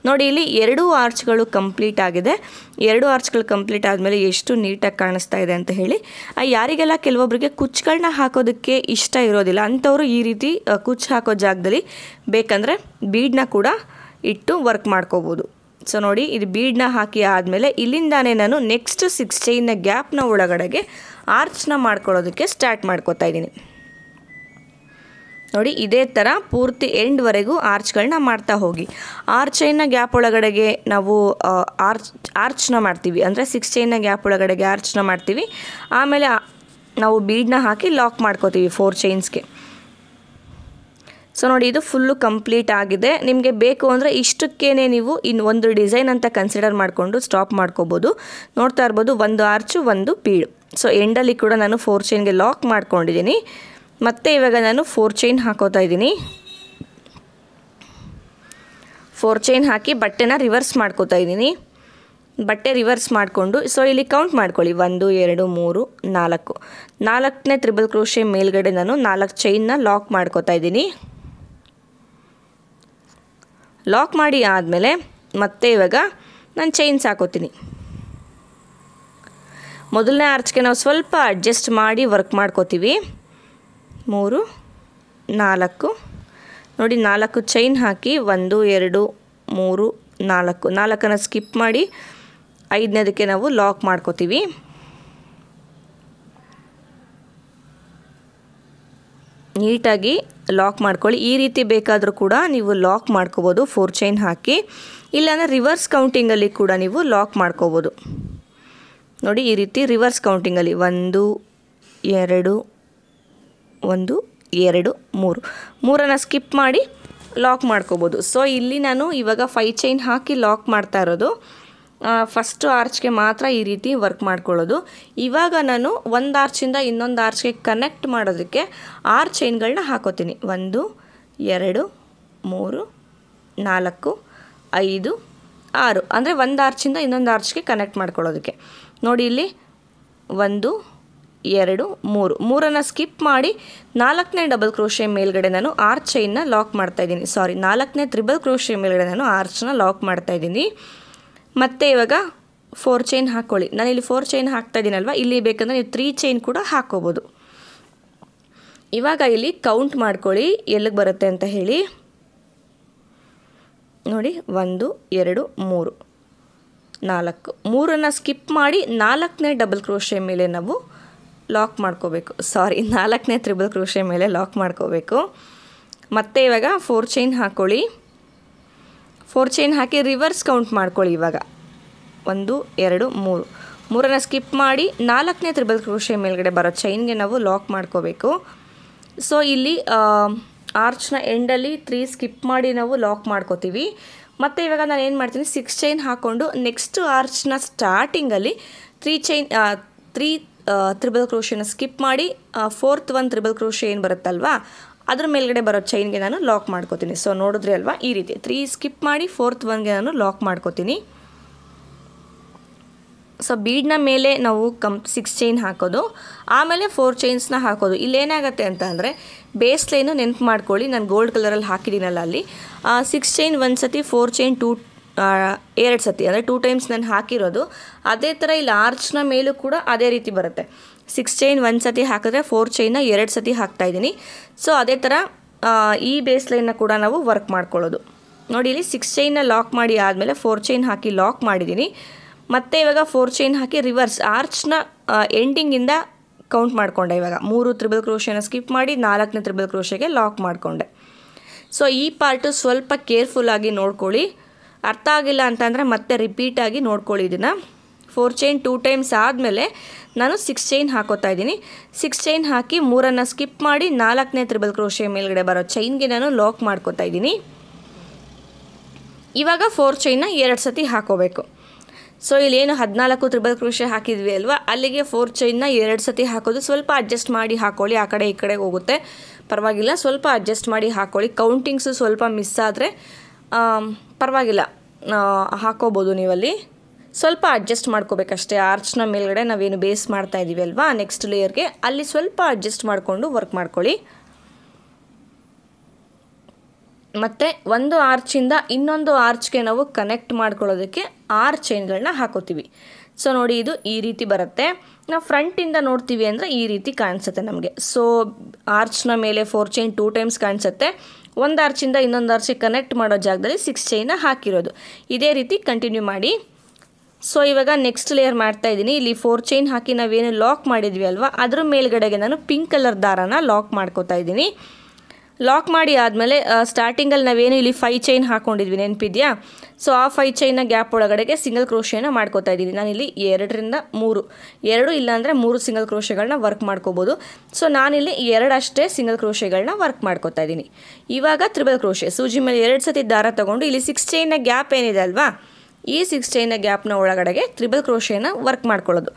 ನೋಡಿ ಇಲ್ಲಿ ಎರಡೂ ಆರ್ಚ್ಗಳು ಕಂಪ್ಲೀಟ್ ಆಗಿದೆ ಎರಡು ಆರ್ಚ್ಗಳು ಕಂಪ್ಲೀಟ್ ಆದಮೇಲೆ ಎಷ್ಟು ನೀಟಾಗಿ ಕಾಣಿಸ್ತಾ ಇದೆ ಅಂತ ಹೇಳಿ ಆ ಯಾರಿಗೆಲ್ಲ ಕೆಲವೊಬ್ಬರಿಗೆ ಕುಚ್ಗಳನ್ನ ಹಾಕೋದಕ್ಕೆ ಇಷ್ಟ ಇರೋದಿಲ್ಲ ಅಂಥವ್ರು ಈ ರೀತಿ ಕುಚ್ ಹಾಕೋ ಜಾಗದಲ್ಲಿ ಬೇಕಂದರೆ ಬೀಡನ್ನ ಕೂಡ ಇಟ್ಟು ವರ್ಕ್ ಮಾಡ್ಕೋಬೋದು ಸೊ ನೋಡಿ ಇದು ಬೀಡನ್ನ ಹಾಕಿ ಆದಮೇಲೆ ಇಲ್ಲಿಂದಾನೇ ನಾನು ನೆಕ್ಸ್ಟ್ ಸಿಕ್ಸ್ ಚೈನ್ನ ಗ್ಯಾಪ್ನ ಒಳಗಡೆಗೆ ಆರ್ಚ್ನ ಮಾಡ್ಕೊಳ್ಳೋದಕ್ಕೆ ಸ್ಟಾರ್ಟ್ ಮಾಡ್ಕೋತಾ ಇದ್ದೀನಿ ನೋಡಿ ಇದೇ ಥರ ಪೂರ್ತಿ ಎಂಡ್ವರೆಗೂ ಆರ್ಚ್ಗಳನ್ನ ಮಾಡ್ತಾ ಹೋಗಿ ಆರ್ ಚೈನ ಗ್ಯಾಪ್ ಒಳಗಡೆಗೆ ನಾವು ಆರ್ಚ್ ಆರ್ಚ್ನ ಮಾಡ್ತೀವಿ ಅಂದರೆ ಸಿಕ್ಸ್ ಚೈನ್ನ ಗ್ಯಾಪ್ ಒಳಗಡೆಗೆ ಆರ್ಚ್ನ ಮಾಡ್ತೀವಿ ಆಮೇಲೆ ನಾವು ಬೀಡನ್ನ ಹಾಕಿ ಲಾಕ್ ಮಾಡ್ಕೋತೀವಿ ಫೋರ್ ಚೈನ್ಸ್ಗೆ ಸೊ ನೋಡಿ ಇದು ಫುಲ್ಲು ಕಂಪ್ಲೀಟ್ ಆಗಿದೆ ನಿಮಗೆ ಬೇಕು ಅಂದರೆ ಇಷ್ಟಕ್ಕೇ ನೀವು ಇನ್ನು ಒಂದು ಡಿಸೈನ್ ಅಂತ ಕನ್ಸಿಡರ್ ಮಾಡಿಕೊಂಡು ಸ್ಟಾಪ್ ಮಾಡ್ಕೋಬೋದು ನೋಡ್ತಾ ಇರ್ಬೋದು ಒಂದು ಆರ್ಚು ಒಂದು ಪೀಳು ಸೊ ಎಂಡಲ್ಲಿ ಕೂಡ ನಾನು ಫೋರ್ ಚೈನ್ಗೆ ಲಾಕ್ ಮಾಡ್ಕೊಂಡಿದ್ದೀನಿ ಮತ್ತು ಇವಾಗ ನಾನು ಫೋರ್ ಚೈನ್ ಹಾಕೋತಾ ಇದ್ದೀನಿ ಫೋರ್ ಚೈನ್ ಹಾಕಿ ಬಟ್ಟೆನ ರಿವರ್ಸ್ ಮಾಡ್ಕೋತಾ ಇದ್ದೀನಿ ಬಟ್ಟೆ ರಿವರ್ಸ್ ಮಾಡಿಕೊಂಡು ಸೊ ಇಲ್ಲಿ ಕೌಂಟ್ ಮಾಡ್ಕೊಳ್ಳಿ ಒಂದು ಎರಡು ಮೂರು ನಾಲ್ಕು ನಾಲ್ಕನೇ ತ್ರಿಬಲ್ ಕ್ರೋಶೆ ಮೇಲ್ಗಡೆ ನಾನು ನಾಲ್ಕು ಚೈನ್ನ ಲಾಕ್ ಮಾಡ್ಕೋತಾ ಇದ್ದೀನಿ ಲಾಕ್ ಮಾಡಿ ಆದಮೇಲೆ ಮತ್ತೆ ಇವಾಗ ನಾನು ಚೈನ್ಸ್ ಹಾಕೋತೀನಿ ಮೊದಲನೇ ಆರ್ಚ್ಗೆ ನಾವು ಸ್ವಲ್ಪ ಅಡ್ಜಸ್ಟ್ ಮಾಡಿ ವರ್ಕ್ ಮಾಡ್ಕೋತೀವಿ ಮೂರು ನಾಲ್ಕು ನೋಡಿ ನಾಲ್ಕು ಚೈನ್ ಹಾಕಿ ಒಂದು ಎರಡು ಮೂರು ನಾಲ್ಕು ನಾಲ್ಕನ್ನು ಸ್ಕಿಪ್ ಮಾಡಿ ಐದನೇದಕ್ಕೆ ನಾವು ಲಾಕ್ ಮಾಡ್ಕೋತೀವಿ ನೀಟಾಗಿ ಲಾಕ್ ಮಾಡ್ಕೊಳ್ಳಿ ಈ ರೀತಿ ಬೇಕಾದರೂ ಕೂಡ ನೀವು ಲಾಕ್ ಮಾಡ್ಕೋಬೋದು ಫೋರ್ ಚೈನ್ ಹಾಕಿ ಇಲ್ಲಾಂದರೆ ರಿವರ್ಸ್ ಕೌಂಟಿಂಗಲ್ಲಿ ಕೂಡ ನೀವು ಲಾಕ್ ಮಾಡ್ಕೋಬೋದು ನೋಡಿ ಈ ರೀತಿ ರಿವರ್ಸ್ ಕೌಂಟಿಂಗಲ್ಲಿ ಒಂದು ಎರಡು ಒಂದು ಎರಡು ಮೂರು ಮೂರನ್ನು ಸ್ಕಿಪ್ ಮಾಡಿ ಲಾಕ್ ಮಾಡ್ಕೋಬೋದು ಸೊ ಇಲ್ಲಿ ನಾನು ಇವಾಗ ಫೈ ಚೈನ್ ಹಾಕಿ ಲಾಕ್ ಮಾಡ್ತಾ ಇರೋದು ಫಸ್ಟು ಆರ್ಚ್ಗೆ ಮಾತ್ರ ಈ ರೀತಿ ವರ್ಕ್ ಮಾಡ್ಕೊಳ್ಳೋದು ಇವಾಗ ನಾನು ಒಂದು ಆರ್ಚಿಂದ ಇನ್ನೊಂದು ಆರ್ಚ್ಗೆ ಕನೆಕ್ಟ್ ಮಾಡೋದಕ್ಕೆ ಆರು ಚೈನ್ಗಳನ್ನ ಹಾಕೋತೀನಿ ಒಂದು ಎರಡು ಮೂರು ನಾಲ್ಕು ಐದು ಆರು ಅಂದರೆ ಒಂದು ಆರ್ಚಿಂದ ಇನ್ನೊಂದು ಆರ್ಚ್ಗೆ ಕನೆಕ್ಟ್ ಮಾಡ್ಕೊಳ್ಳೋದಕ್ಕೆ ನೋಡಿ ಇಲ್ಲಿ ಒಂದು ಎರಡು ಮೂರು ಮೂರನ್ನು ಸ್ಕಿಪ್ ಮಾಡಿ ನಾಲ್ಕನೇ ಡಬಲ್ ಕ್ರೋಶೆ ಮೇಲ್ಗಡೆ ನಾನು ಆರ್ಚ್ ಚೈನ್ನ ಲಾಕ್ ಮಾಡ್ತಾ ಇದ್ದೀನಿ ಸಾರಿ ನಾಲ್ಕನೇ ತ್ರಿಬಲ್ ಕ್ರೋಶೆ ಮೇಲ್ಗಡೆ ನಾನು ಆರ್ಚನ್ನ ಲಾಕ್ ಮಾಡ್ತಾ ಇದ್ದೀನಿ ಮತ್ತು ಇವಾಗ ಫೋರ್ ಚೈನ್ ಹಾಕ್ಕೊಳ್ಳಿ ನಾನು ಇಲ್ಲಿ ಫೋರ್ ಚೈನ್ ಹಾಕ್ತಾ ಇದ್ದೀನಲ್ವ ಇಲ್ಲಿ ಬೇಕಂದರೆ ನೀವು ತ್ರೀ ಚೈನ್ ಕೂಡ ಹಾಕೋಬೋದು ಇವಾಗ ಇಲ್ಲಿ ಕೌಂಟ್ ಮಾಡ್ಕೊಳ್ಳಿ ಎಲ್ಲಿಗೆ ಬರುತ್ತೆ ಅಂತ ಹೇಳಿ ನೋಡಿ ಒಂದು ಎರಡು ಮೂರು ನಾಲ್ಕು ಮೂರನ್ನು ಸ್ಕಿಪ್ ಮಾಡಿ ನಾಲ್ಕನೇ ಡಬಲ್ ಕ್ರೋಶೆ ಮೇಲೆ ನಾವು ಲಾಕ್ ಮಾಡ್ಕೋಬೇಕು ಸಾರಿ ನಾಲ್ಕನೇ ತ್ರಿಬಲ್ ಕ್ರೋಶೆ ಮೇಲೆ ಲಾಕ್ ಮಾಡ್ಕೋಬೇಕು ಮತ್ತೆ ಇವಾಗ ಫೋರ್ ಚೈನ್ ಹಾಕ್ಕೊಳ್ಳಿ ಫೋರ್ ಚೈನ್ ಹಾಕಿ ರಿವರ್ಸ್ ಕೌಂಟ್ ಮಾಡ್ಕೊಳ್ಳಿ ಇವಾಗ ಒಂದು ಎರಡು ಮೂರು ಮೂರನ್ನು ಸ್ಕಿಪ್ ಮಾಡಿ ನಾಲ್ಕನೇ ತ್ರಿಬಲ್ ಕ್ರೋಶೆ ಮೇಲ್ಗಡೆ ಬರೋ ಚೈನ್ಗೆ ನಾವು ಲಾಕ್ ಮಾಡ್ಕೋಬೇಕು ಸೊ ಇಲ್ಲಿ ಆರ್ಚ್ನ ಎಂಡಲ್ಲಿ ತ್ರೀ ಸ್ಕಿಪ್ ಮಾಡಿ ನಾವು ಲಾಕ್ ಮಾಡ್ಕೋತೀವಿ ಮತ್ತು ಇವಾಗ ನಾನು ಏನು ಮಾಡ್ತೀನಿ ಸಿಕ್ಸ್ ಚೈನ್ ಹಾಕ್ಕೊಂಡು ನೆಕ್ಸ್ಟ್ ಆರ್ಚ್ನ ಸ್ಟಾರ್ಟಿಂಗಲ್ಲಿ ತ್ರೀ ಚೈನ್ ತ್ರೀ ತ್ರಿಬಲ್ ಕ್ರೋಷಿಯನ್ನು ಸ್ಕಿಪ್ ಮಾಡಿ ಫೋರ್ತ್ ಒನ್ ತ್ರಿಬಲ್ ಕ್ರೋಶಿ ಏನು ಬರುತ್ತಲ್ವಾ ಅದ್ರ ಮೇಲ್ಗಡೆ ಬರೋ ಚೈನ್ಗೆ ನಾನು ಲಾಕ್ ಮಾಡ್ಕೋತೀನಿ ಸೊ ನೋಡಿದ್ರೆ ಅಲ್ವಾ ಈ ರೀತಿ ತ್ರೀ ಸ್ಕಿಪ್ ಮಾಡಿ ಫೋರ್ತ್ ಒನ್ಗೆ ನಾನು ಲಾಕ್ ಮಾಡ್ಕೋತೀನಿ ಸೊ ಬೀಡ್ನ ಮೇಲೆ ನಾವು ಕಂ ಸಿಕ್ಸ್ ಚೈನ್ ಹಾಕೋದು ಆಮೇಲೆ ಫೋರ್ ಚೈನ್ಸ್ನ ಹಾಕೋದು ಇಲ್ಲೇನಾಗುತ್ತೆ ಅಂತ ಅಂದರೆ ಬೇಸ್ ಲೈನು ನೆನಪು ಮಾಡ್ಕೊಳ್ಳಿ ನಾನು ಗೋಲ್ಡ್ ಕಲರಲ್ಲಿ ಹಾಕಿದ್ದೀನಲ್ಲ ಅಲ್ಲಿ ಸಿಕ್ಸ್ ಚೈನ್ ಒಂದು ಸತಿ ಫೋರ್ ಚೈನ್ ಟೂ ಎರಡು ಸತಿ ಅಂದರೆ ಟೂ ಟೈಮ್ಸ್ ನಾನು ಹಾಕಿರೋದು ಅದೇ ಥರ ಇಲ್ಲಿ ಆರ್ಚ್ನ ಮೇಲೂ ಕೂಡ ಅದೇ ರೀತಿ ಬರುತ್ತೆ ಸಿಕ್ಸ್ ಚೈನ್ ಒಂದು ಸತಿ ಹಾಕಿದ್ರೆ ಫೋರ್ ಚೈನ್ನ ಎರಡು ಸತಿ ಹಾಕ್ತಾ ಇದ್ದೀನಿ ಸೊ ಅದೇ ಥರ ಈ ಬೇಸ್ ಲೈನ್ನ ಕೂಡ ನಾವು ವರ್ಕ್ ಮಾಡ್ಕೊಳ್ಳೋದು ನೋಡಿ ಇಲ್ಲಿ ಸಿಕ್ಸ್ ಚೈನ್ನ ಲಾಕ್ ಮಾಡಿ ಆದಮೇಲೆ ಫೋರ್ ಚೈನ್ ಹಾಕಿ ಲಾಕ್ ಮಾಡಿದ್ದೀನಿ ಮತ್ತೆ ಇವಾಗ ಫೋರ್ ಚೈನ್ ಹಾಕಿ ರಿವರ್ಸ್ ಆರ್ಚ್ನ ಎಂಡಿಂಗಿಂದ ಕೌಂಟ್ ಮಾಡಿಕೊಂಡೆ ಇವಾಗ ಮೂರು ತ್ರಿಬಲ್ ಕ್ರೋಶೆನ ಸ್ಕಿಪ್ ಮಾಡಿ ನಾಲ್ಕನೇ ತ್ರಿಬಲ್ ಕ್ರೋಶೆಗೆ ಲಾಕ್ ಮಾಡಿಕೊಂಡೆ ಸೊ ಈ ಪಾರ್ಟು ಸ್ವಲ್ಪ ಕೇರ್ಫುಲ್ಲಾಗಿ ನೋಡ್ಕೊಳ್ಳಿ ಅರ್ಥ ಆಗಿಲ್ಲ ಅಂತಂದರೆ ಮತ್ತೆ ರಿಪೀಟಾಗಿ ನೋಡ್ಕೊಳ್ಳಿ ಇದನ್ನು ಫೋರ್ ಚೈನ್ ಟೂ ಟೈಮ್ಸ್ ಆದಮೇಲೆ ನಾನು ಸಿಕ್ಸ್ ಚೈನ್ ಹಾಕೋತಾ ಇದ್ದೀನಿ ಸಿಕ್ಸ್ ಚೈನ್ ಹಾಕಿ ಮೂರನ್ನು ಸ್ಕಿಪ್ ಮಾಡಿ ನಾಲ್ಕನೇ ತ್ರಿಬಲ್ ಕ್ರೋಶೆ ಮೇಲ್ಗಡೆ ಬರೋ ಚೈನ್ಗೆ ನಾನು ಲಾಕ್ ಮಾಡ್ಕೋತಾ ಇದ್ದೀನಿ ಇವಾಗ ಫೋರ್ ಚೈನ್ನ ಎರಡು ಸತಿ ಹಾಕೋಬೇಕು ಸೊ ಇಲ್ಲೇನು ಹದಿನಾಲ್ಕು ತ್ರಿಬಲ್ ಕ್ರೋಶೆ ಹಾಕಿದ್ವಿ ಅಲ್ವಾ ಅಲ್ಲಿಗೆ ಫೋರ್ ಚೈನ್ನ ಎರಡು ಸತಿ ಹಾಕೋದು ಸ್ವಲ್ಪ ಅಡ್ಜಸ್ಟ್ ಮಾಡಿ ಹಾಕೊಳ್ಳಿ ಆ ಕಡೆ ಈ ಕಡೆ ಹೋಗುತ್ತೆ ಪರವಾಗಿಲ್ಲ ಸ್ವಲ್ಪ ಅಡ್ಜಸ್ಟ್ ಮಾಡಿ ಹಾಕೊಳ್ಳಿ ಕೌಂಟಿಂಗ್ಸು ಸ್ವಲ್ಪ ಮಿಸ್ ಆದರೆ ಪರವಾಗಿಲ್ಲ ಹಾಕೋಬೋದು ನೀವಲ್ಲಿ ಸ್ವಲ್ಪ ಅಡ್ಜಸ್ಟ್ ಮಾಡ್ಕೋಬೇಕಷ್ಟೇ ಆರ್ಚ್ನ ಮೇಲ್ಗಡೆ ನಾವೇನು ಬೇಸ್ ಮಾಡ್ತಾ ಇದ್ದೀವಿ ಅಲ್ವಾ ನೆಕ್ಸ್ಟ್ ಲೇಯರ್ಗೆ ಅಲ್ಲಿ ಸ್ವಲ್ಪ ಅಡ್ಜಸ್ಟ್ ಮಾಡಿಕೊಂಡು ವರ್ಕ್ ಮಾಡ್ಕೊಳ್ಳಿ ಮತ್ತು ಒಂದು ಆರ್ಚಿಂದ ಇನ್ನೊಂದು ಆರ್ಚ್ಗೆ ನಾವು ಕನೆಕ್ಟ್ ಮಾಡ್ಕೊಳ್ಳೋದಕ್ಕೆ ಆರ್ ಚೈನ್ಗಳನ್ನ ಹಾಕೋತೀವಿ ಸೊ ನೋಡಿ ಇದು ಈ ರೀತಿ ಬರುತ್ತೆ ನಾವು ಫ್ರಂಟಿಂದ ನೋಡ್ತೀವಿ ಅಂದರೆ ಈ ರೀತಿ ಕಾಣಿಸುತ್ತೆ ನಮಗೆ ಸೊ ಆರ್ಚ್ನ ಮೇಲೆ ಫೋರ್ ಚೈನ್ ಟೂ ಟೈಮ್ಸ್ ಕಾಣಿಸುತ್ತೆ ಒಂದು ಅರ್ಚಿಂದ ಇನ್ನೊಂದು ಅರ್ಚಿ ಕನೆಕ್ಟ್ ಮಾಡೋ ಜಾಗದಲ್ಲಿ ಸಿಕ್ಸ್ ಚೈನ ಹಾಕಿರೋದು ಇದೇ ರೀತಿ ಕಂಟಿನ್ಯೂ ಮಾಡಿ ಸೊ ಇವಾಗ ನೆಕ್ಸ್ಟ್ ಲೇಯರ್ ಮಾಡ್ತಾ ಇದ್ದೀನಿ ಇಲ್ಲಿ ಫೋರ್ ಚೈನ್ ಹಾಕಿ ನಾವೇನು ಲಾಕ್ ಮಾಡಿದ್ವಿ ಅಲ್ವಾ ಅದ್ರ ಮೇಲ್ಗಡೆಗೆ ನಾನು ಪಿಂಕ್ ಕಲರ್ ದಾರನ ಲಾಕ್ ಮಾಡ್ಕೋತಾ ಇದ್ದೀನಿ ಲಾಕ್ ಮಾಡಿ ಆದಮೇಲೆ ಸ್ಟಾರ್ಟಿಂಗಲ್ಲಿ ನಾವೇನು ಇಲ್ಲಿ ಫೈ ಚೈನ್ ಹಾಕ್ಕೊಂಡಿದ್ವಿ ನೆನಪಿದೆಯಾ ಸೊ ಆ ಫೈ ಚೈನ್ನ ಗ್ಯಾಪ್ ಒಳಗಡೆಗೆ ಸಿಂಗಲ್ ಕ್ರೋಷೆಯನ್ನು ಮಾಡ್ಕೋತಾ ಇದ್ದೀನಿ ನಾನಿಲ್ಲಿ ಎರಡರಿಂದ ಮೂರು ಎರಡು ಇಲ್ಲಾಂದರೆ ಮೂರು ಸಿಂಗಲ್ ಕ್ರೋಶೆಗಳನ್ನ ವರ್ಕ್ ಮಾಡ್ಕೋಬೋದು ಸೊ ನಾನಿಲ್ಲಿ ಎರಡಷ್ಟೇ ಸಿಂಗಲ್ ಕ್ರೋಶೆಗಳನ್ನ ವರ್ಕ್ ಮಾಡ್ಕೋತಾ ಇದ್ದೀನಿ ಇವಾಗ ತ್ರಿಬಲ್ ಕ್ರೋಶೆ ಸೂಜಿ ಮೇಲೆ ಎರಡು ಸತಿ ದಾರ ತೊಗೊಂಡು ಇಲ್ಲಿ ಸಿಕ್ಸ್ ಚೈನ್ನ ಗ್ಯಾಪ್ ಏನಿದೆ ಅಲ್ವಾ ಈ ಸಿಕ್ಸ್ ಚೈನ್ನ ಗ್ಯಾಪ್ನ ಒಳಗಡೆಗೆ ತ್ರಿಬಲ್ ಕ್ರೋಶೆಯನ್ನು ವರ್ಕ್ ಮಾಡ್ಕೊಳ್ಳೋದು